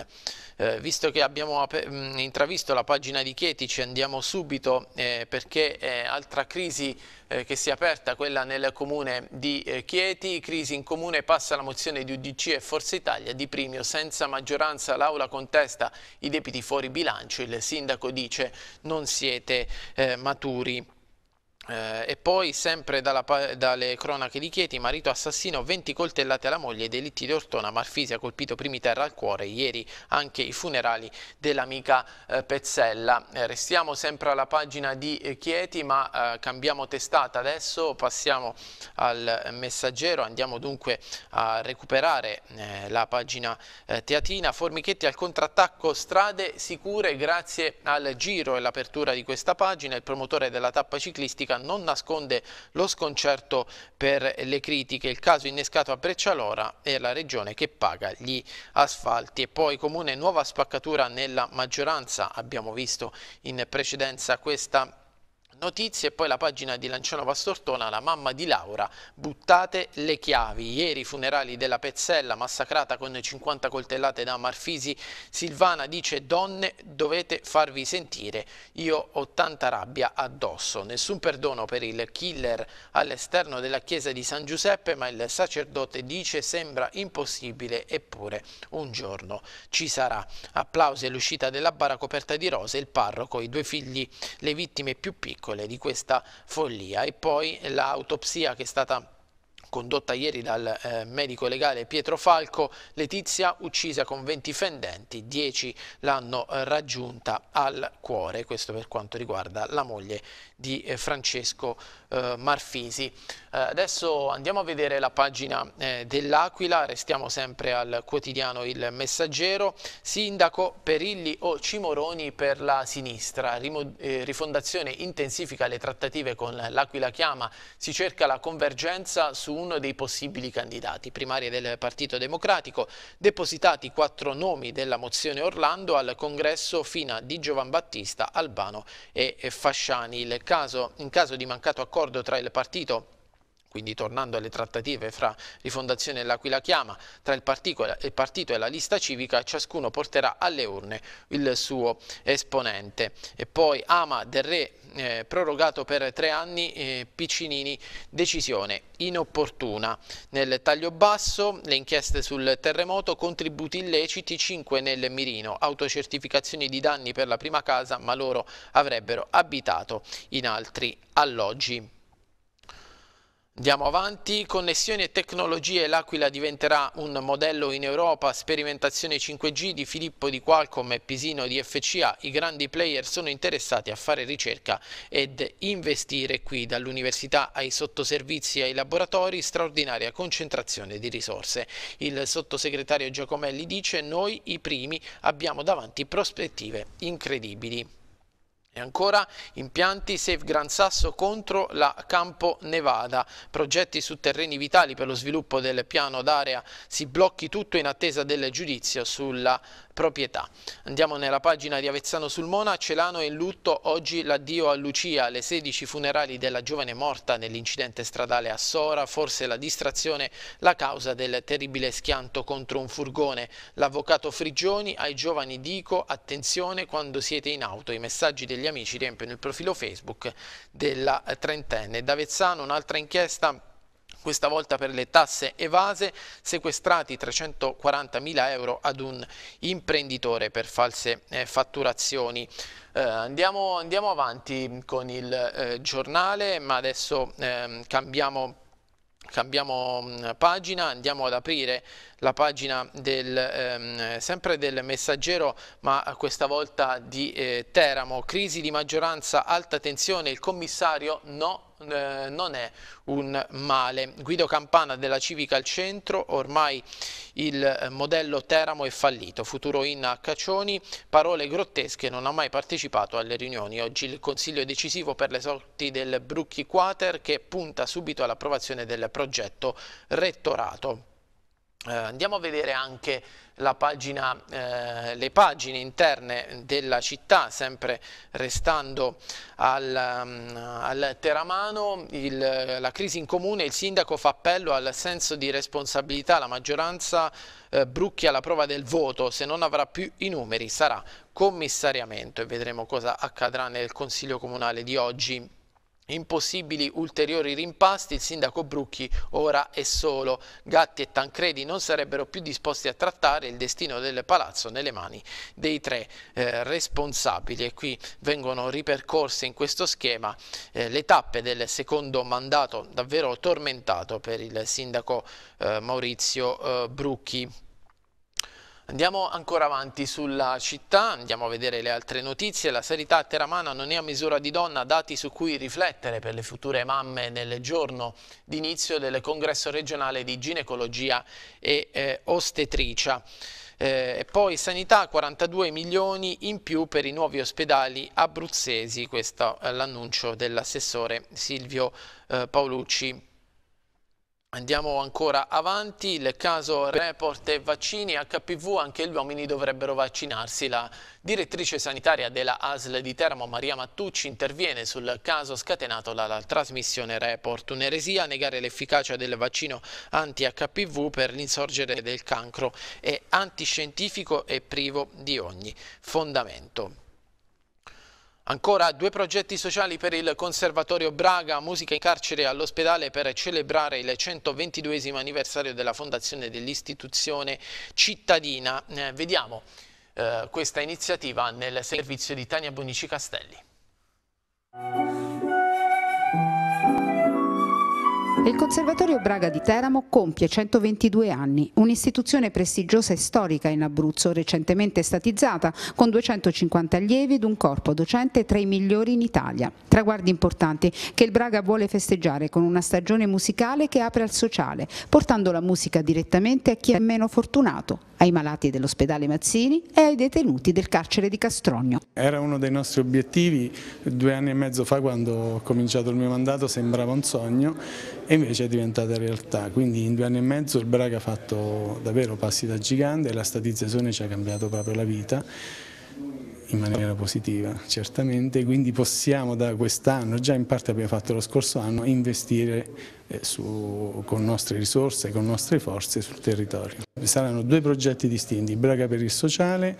Eh, visto che abbiamo mm, intravisto la pagina di Chieti ci andiamo subito eh, perché è altra crisi eh, che si è aperta quella nel comune di eh, Chieti, crisi in comune passa la mozione di UDC e Forza Italia di Primio, senza maggioranza l'aula contesta i debiti fuori bilancio, il sindaco dice non siete eh, maturi eh, e poi, sempre dalla, dalle cronache di Chieti, marito assassino, 20 coltellate alla moglie, delitti di Ortona, Marfisia colpito primi terra al cuore, ieri anche i funerali dell'amica eh, Pezzella. Eh, restiamo sempre alla pagina di eh, Chieti, ma eh, cambiamo testata adesso, passiamo al messaggero, andiamo dunque a recuperare eh, la pagina teatina. Formichetti al contrattacco, strade sicure, grazie al giro e l'apertura di questa pagina, il promotore della tappa ciclistica Brescia non nasconde lo sconcerto per le critiche, il caso innescato a Breccialora è la regione che paga gli asfalti e poi comune nuova spaccatura nella maggioranza, abbiamo visto in precedenza questa Notizie e poi la pagina di Lanciano Pastortona, la mamma di Laura, buttate le chiavi. Ieri i funerali della Pezzella, massacrata con 50 coltellate da Marfisi. Silvana dice donne dovete farvi sentire, io ho tanta rabbia addosso. Nessun perdono per il killer all'esterno della chiesa di San Giuseppe, ma il sacerdote dice sembra impossibile eppure un giorno ci sarà. Applausi all'uscita della bara coperta di rose, il parroco, i due figli, le vittime più piccole piccole di questa follia e poi l'autopsia che è stata condotta ieri dal eh, medico legale Pietro Falco, Letizia uccisa con 20 fendenti, 10 l'hanno eh, raggiunta al cuore, questo per quanto riguarda la moglie di eh, Francesco eh, Marfisi. Eh, adesso andiamo a vedere la pagina eh, dell'Aquila, restiamo sempre al quotidiano Il Messaggero, Sindaco Perilli o Cimoroni per la sinistra, Rimo, eh, Rifondazione intensifica le trattative con l'Aquila Chiama, si cerca la convergenza su uno dei possibili candidati, primarie del Partito Democratico, depositati quattro nomi della mozione Orlando al congresso fino di Giovan Battista, Albano e Fasciani. Il caso, in caso di mancato accordo accordo tra il partito quindi tornando alle trattative fra Rifondazione e l'Aquila Chiama, tra il partito e la lista civica ciascuno porterà alle urne il suo esponente. E poi Ama del Re, eh, prorogato per tre anni, eh, Piccinini, decisione inopportuna. Nel taglio basso le inchieste sul terremoto, contributi illeciti, 5 nel mirino, autocertificazioni di danni per la prima casa, ma loro avrebbero abitato in altri alloggi. Andiamo avanti, connessioni e tecnologie, l'Aquila diventerà un modello in Europa, sperimentazione 5G di Filippo di Qualcomm e Pisino di FCA, i grandi player sono interessati a fare ricerca ed investire qui, dall'università ai sottoservizi e ai laboratori, straordinaria concentrazione di risorse. Il sottosegretario Giacomelli dice noi i primi abbiamo davanti prospettive incredibili. E ancora impianti Safe Gran Sasso contro la Campo Nevada, progetti su terreni vitali per lo sviluppo del piano d'area, si blocchi tutto in attesa del giudizio sulla proprietà. Andiamo nella pagina di Avezzano sul Mona, Celano è in lutto, oggi l'addio a Lucia, le 16 funerali della giovane morta nell'incidente stradale a Sora, forse la distrazione la causa del terribile schianto contro un furgone. L'avvocato Frigioni, ai giovani dico attenzione quando siete in auto, i messaggi degli amici riempiono il profilo Facebook della trentenne. D'Avezzano un'altra inchiesta questa volta per le tasse evase, sequestrati 340 mila euro ad un imprenditore per false eh, fatturazioni. Eh, andiamo, andiamo, avanti con il eh, giornale, ma adesso ehm, cambiamo Cambiamo mm, pagina, andiamo ad aprire la pagina del, ehm, sempre del messaggero ma questa volta di eh, Teramo, crisi di maggioranza, alta tensione, il commissario no eh, non è un male. Guido Campana della Civica al centro, ormai il eh, modello Teramo è fallito, futuro in Caccioni, parole grottesche, non ha mai partecipato alle riunioni. Oggi il Consiglio è decisivo per le sorti del Brucchi Quater che punta subito all'approvazione del progetto rettorato. Uh, andiamo a vedere anche pagina, uh, le pagine interne della città, sempre restando al, um, al Teramano, il, la crisi in comune, il sindaco fa appello al senso di responsabilità, la maggioranza uh, brucchia la prova del voto, se non avrà più i numeri sarà commissariamento e vedremo cosa accadrà nel Consiglio Comunale di oggi. Impossibili ulteriori rimpasti, il sindaco Brucchi ora è solo. Gatti e Tancredi non sarebbero più disposti a trattare il destino del palazzo nelle mani dei tre eh, responsabili e qui vengono ripercorse in questo schema eh, le tappe del secondo mandato davvero tormentato per il sindaco eh, Maurizio eh, Brucchi. Andiamo ancora avanti sulla città, andiamo a vedere le altre notizie. La sanità a Teramana non è a misura di donna, dati su cui riflettere per le future mamme nel giorno d'inizio del congresso regionale di ginecologia e eh, ostetricia. Eh, poi sanità 42 milioni in più per i nuovi ospedali abruzzesi, questo è l'annuncio dell'assessore Silvio eh, Paolucci. Andiamo ancora avanti, il caso report e vaccini HPV, anche gli uomini dovrebbero vaccinarsi. La direttrice sanitaria della ASL di Teramo, Maria Mattucci, interviene sul caso scatenato dalla trasmissione report. Un'eresia negare l'efficacia del vaccino anti-HPV per l'insorgere del cancro è antiscientifico e privo di ogni fondamento. Ancora due progetti sociali per il Conservatorio Braga, musica in carcere all'ospedale per celebrare il 122 anniversario della fondazione dell'istituzione cittadina. Eh, vediamo eh, questa iniziativa nel servizio di Tania Bonici Castelli. Il Conservatorio Braga di Teramo compie 122 anni, un'istituzione prestigiosa e storica in Abruzzo, recentemente statizzata, con 250 allievi ed un corpo docente tra i migliori in Italia. Traguardi importanti che il Braga vuole festeggiare con una stagione musicale che apre al sociale, portando la musica direttamente a chi è meno fortunato, ai malati dell'ospedale Mazzini e ai detenuti del carcere di Castrogno. Era uno dei nostri obiettivi, due anni e mezzo fa quando ho cominciato il mio mandato sembrava un sogno e invece è diventata realtà, quindi in due anni e mezzo il Braga ha fatto davvero passi da gigante, e la statizzazione ci ha cambiato proprio la vita in maniera positiva, certamente, quindi possiamo da quest'anno, già in parte abbiamo fatto lo scorso anno, investire eh, su, con nostre risorse, con nostre forze sul territorio. Saranno due progetti distinti, Braga per il sociale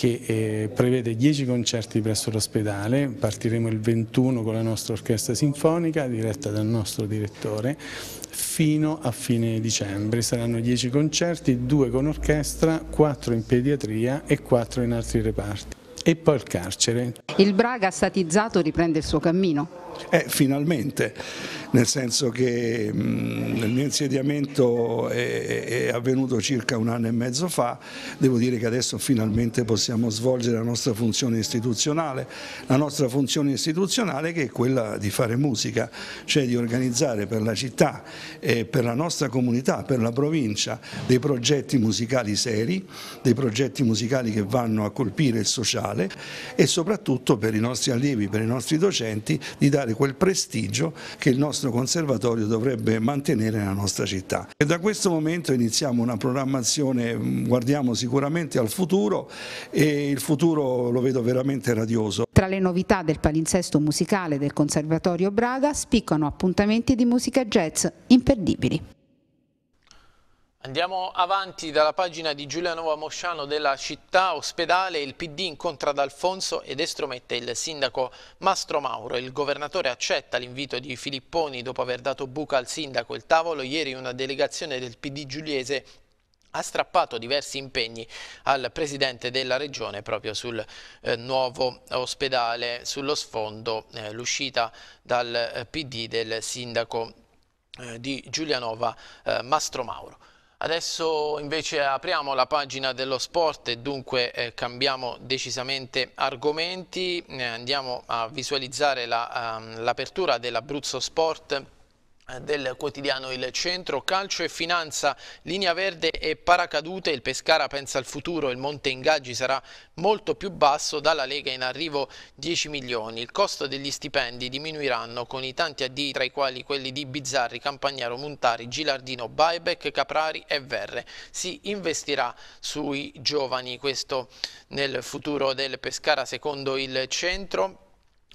che eh, prevede 10 concerti presso l'ospedale, partiremo il 21 con la nostra orchestra sinfonica diretta dal nostro direttore fino a fine dicembre. Saranno 10 concerti, 2 con orchestra, 4 in pediatria e 4 in altri reparti. E poi il carcere. Il Braga statizzato riprende il suo cammino. Eh, finalmente, nel senso che mh, mm, il mio insediamento è, è, avvenuto circa un anno e mezzo fa, devo dire che adesso finalmente possiamo svolgere la nostra funzione istituzionale, la nostra funzione istituzionale che è quella di fare musica, cioè di organizzare per la città, eh, per la nostra comunità, per la provincia, dei progetti musicali seri, dei progetti musicali che vanno a colpire il sociale e soprattutto per i nostri allievi, per i nostri docenti di dare mantenere quel prestigio che il nostro conservatorio dovrebbe mantenere nella nostra città. E da questo momento iniziamo una programmazione, mm, guardiamo sicuramente al futuro e il futuro lo vedo veramente radioso. Tra le novità del palinsesto musicale del Conservatorio Braga spiccano appuntamenti di musica jazz imperdibili. Andiamo avanti dalla pagina di Giulianova Mosciano della città ospedale, il PD incontra D'Alfonso ed estromette il sindaco Mastro Mauro. Il governatore accetta l'invito di Filipponi dopo aver dato buca al sindaco il tavolo. Ieri una delegazione del PD giuliese ha strappato diversi impegni al presidente della regione proprio sul eh, nuovo ospedale, sullo sfondo eh, l'uscita dal eh, PD del sindaco eh, di Giulianova eh, Mastro Mauro. Adesso invece apriamo la pagina dello sport e dunque eh, cambiamo decisamente argomenti, eh, andiamo a visualizzare ehm, l'apertura la, um, dell'Abruzzo Sport del quotidiano Il Centro, Calcio e Finanza, Linea Verde e Paracadute, il Pescara pensa al futuro, il monte ingaggi sarà molto più basso, dalla Lega in arrivo 10 milioni, il costo degli stipendi diminuiranno con i tanti addii tra i quali quelli di Bizzarri, Campagnaro, Montari, Gilardino, Baibec, Caprari e Verre, si investirà sui giovani, questo nel futuro del Pescara secondo il Centro.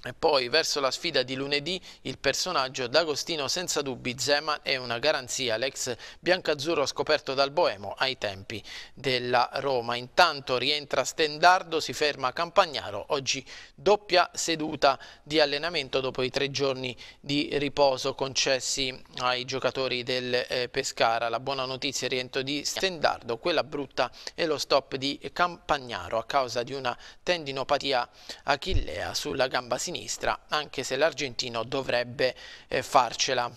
E poi verso la sfida di lunedì il personaggio d'Agostino senza dubbi Zeman è una garanzia, l'ex biancazzurro scoperto dal Boemo ai tempi della Roma. Intanto rientra Stendardo, si ferma a Campagnaro, oggi doppia seduta di allenamento dopo i tre giorni di riposo concessi ai giocatori del eh, Pescara. La buona notizia è il rientro di Stendardo, quella brutta è lo stop di Campagnaro a causa di una tendinopatia achillea sulla gamba sinistra sinistra, anche se l'argentino dovrebbe eh, farcela.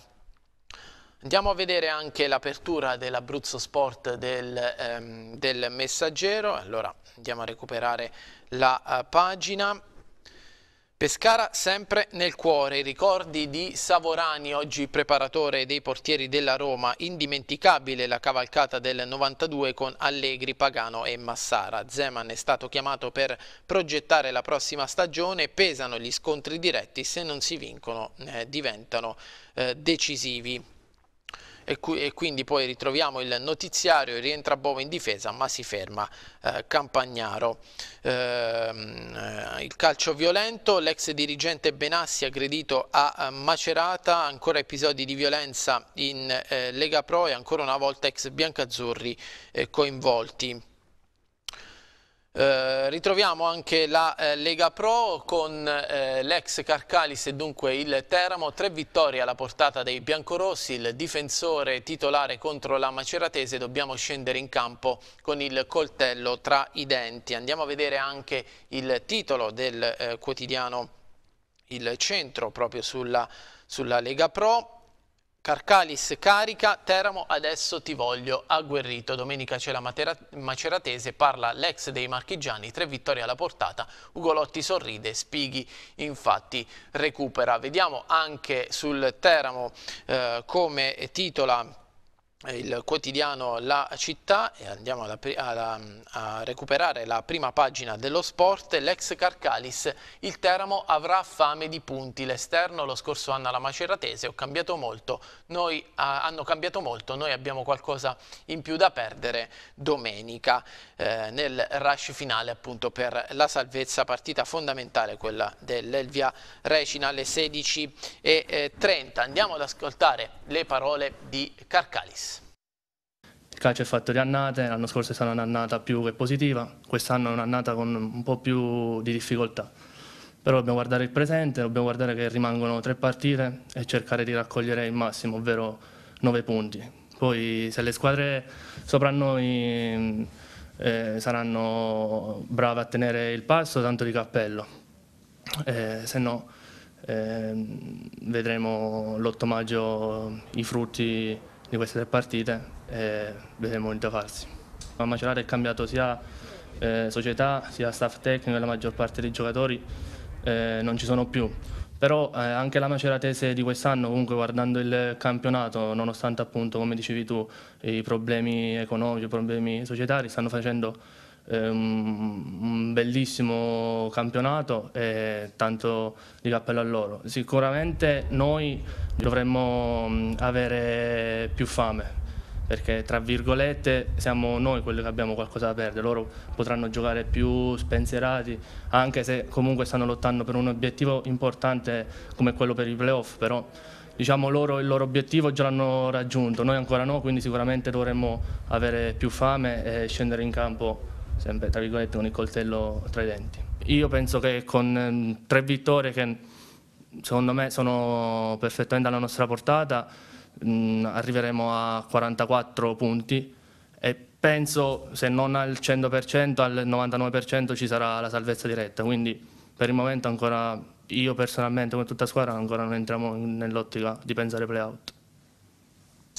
Andiamo a vedere anche l'apertura dell'Abruzzo Sport del, ehm, del, Messaggero, allora andiamo a recuperare la uh, pagina. Pescara sempre nel cuore, i ricordi di Savorani, oggi preparatore dei portieri della Roma, indimenticabile la cavalcata del 92 con Allegri, Pagano e Massara. Zeman è stato chiamato per progettare la prossima stagione, pesano gli scontri diretti, se non si vincono eh, diventano eh, decisivi e, qui, e, quindi poi ritroviamo il notiziario, rientra Bova in difesa ma si ferma eh, Campagnaro. Ehm, eh, il calcio violento, l'ex dirigente Benassi aggredito a eh, Macerata, ancora episodi di violenza in eh, Lega Pro e ancora una volta ex biancazzurri eh, coinvolti. Eh, ritroviamo anche la eh, Lega Pro con eh, l'ex Carcalis e dunque il Teramo, tre vittorie alla portata dei biancorossi, il difensore titolare contro la Maceratese, dobbiamo scendere in campo con il coltello tra i denti. Andiamo a vedere anche il titolo del eh, quotidiano Il Centro proprio sulla, sulla Lega Pro. Carcalis carica, Teramo adesso ti voglio agguerrito. Domenica c'è la Maceratese, parla l'ex dei marchigiani, tre vittorie alla portata, Ugolotti sorride, Spighi infatti recupera. Vediamo anche sul Teramo eh, come titola eh, il quotidiano La Città e andiamo alla, alla, a recuperare la prima pagina dello sport, l'ex Carcalis, il Teramo avrà fame di punti, l'esterno lo scorso anno alla Maceratese ho cambiato molto, noi, ah, hanno cambiato molto, noi abbiamo qualcosa in più da perdere domenica eh, nel rush finale appunto per la salvezza partita fondamentale quella dell'Elvia Recina alle 16.30, eh, andiamo ad ascoltare le parole di Carcalis calcio è fatto di annate, l'anno scorso è stata un'annata più che positiva, quest'anno è un'annata con un po' più di difficoltà. Però dobbiamo guardare il presente, dobbiamo guardare che rimangono tre partite e cercare di raccogliere il massimo, ovvero nove punti. Poi se le squadre sopra noi eh, saranno brave a tenere il passo, tanto di cappello. Eh, se no eh, vedremo l'8 maggio i frutti di queste tre partite eh, e vedremo farsi. La Macerata è cambiato sia eh, società, sia staff tecnico e la maggior parte dei giocatori eh, non ci sono più. Però eh, anche la maceratese di quest'anno, comunque guardando il campionato, nonostante appunto, come dicevi tu, i problemi economici, i problemi societari, stanno facendo eh, un bellissimo campionato e tanto di cappello a loro. Sicuramente noi dovremmo avere più fame perché tra virgolette siamo noi quelli che abbiamo qualcosa da perdere, loro potranno giocare più spensierati, anche se comunque stanno lottando per un obiettivo importante come quello per i playoff, però diciamo loro il loro obiettivo già l'hanno raggiunto, noi ancora no, quindi sicuramente dovremmo avere più fame e scendere in campo sempre tra virgolette con il coltello tra i denti. Io penso che con ehm, tre vittorie che secondo me sono perfettamente alla nostra portata, mh, mm, arriveremo a 44 punti e penso se non al 100% al 99% ci sarà la salvezza diretta, quindi per il momento ancora io personalmente come tutta squadra ancora non entriamo nell'ottica di pensare playout.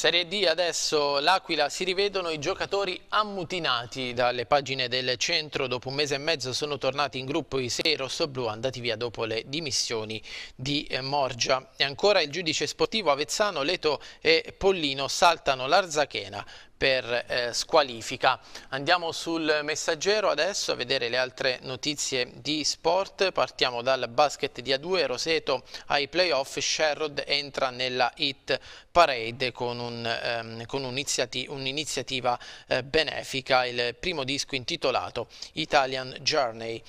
Serie D adesso l'Aquila si rivedono i giocatori ammutinati dalle pagine del centro. Dopo un mese e mezzo sono tornati in gruppo i sei rossoblù andati via dopo le dimissioni di eh, Morgia. E ancora il giudice sportivo Avezzano, Leto e Pollino saltano l'Arzachena per eh, squalifica. Andiamo sul messaggero adesso a vedere le altre notizie di sport. Partiamo dal basket di A2, Roseto ai playoff, Sherrod entra nella hit parade con ehm, un'iniziativa ehm, un un eh, benefica, il primo disco intitolato Italian Journey.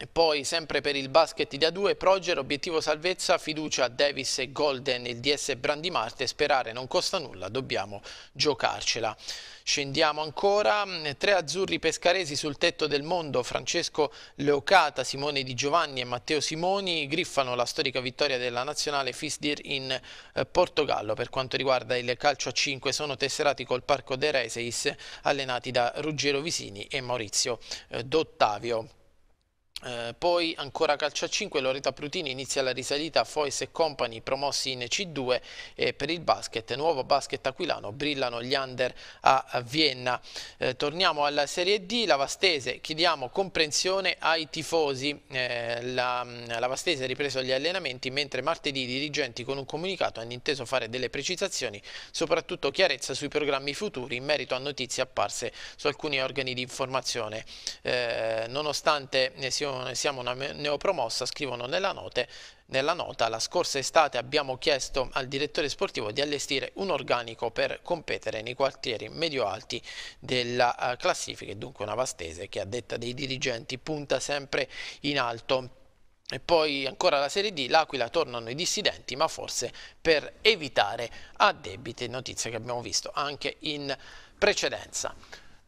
E poi sempre per il basket di A2, Proger, obiettivo salvezza, fiducia Davis e Golden, il DS Brandi Marte, sperare non costa nulla, dobbiamo giocarcela. Scendiamo ancora, mm, tre azzurri pescaresi sul tetto del mondo, Francesco Leocata, Simone Di Giovanni e Matteo Simoni griffano la storica vittoria della nazionale Fisdir in eh, Portogallo. Per quanto riguarda il calcio a 5 sono tesserati col Parco de Reseis, allenati da Ruggero Visini e Maurizio eh, Dottavio. Eh, poi ancora calcio a 5, Loretta Prutini inizia la risalita, Fois e Company promossi in C2 e per il basket, nuovo basket aquilano, brillano gli under a Vienna. Eh, torniamo alla Serie D, Lavastese, chiediamo comprensione ai tifosi, eh, la, mm, la ha ripreso gli allenamenti mentre martedì i dirigenti con un comunicato hanno inteso fare delle precisazioni, soprattutto chiarezza sui programmi futuri in merito a notizie apparse su alcuni organi di informazione. Eh, nonostante ne eh, sia associazione Siamo una neopromossa, scrivono nella, note, nella nota, la scorsa estate abbiamo chiesto al direttore sportivo di allestire un organico per competere nei quartieri medio-alti della eh, classifica e dunque una Vastese che a detta dei dirigenti punta sempre in alto. E poi ancora la Serie D, l'Aquila tornano i dissidenti, ma forse per evitare addebite, notizie che abbiamo visto anche in precedenza.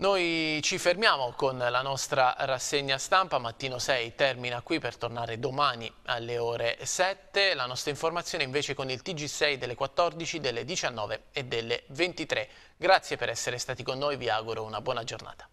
Noi ci fermiamo con la nostra rassegna stampa, mattino 6 termina qui per tornare domani alle ore 7, la nostra informazione invece con il TG6 delle 14, delle 19 e delle 23. Grazie per essere stati con noi, vi auguro una buona giornata.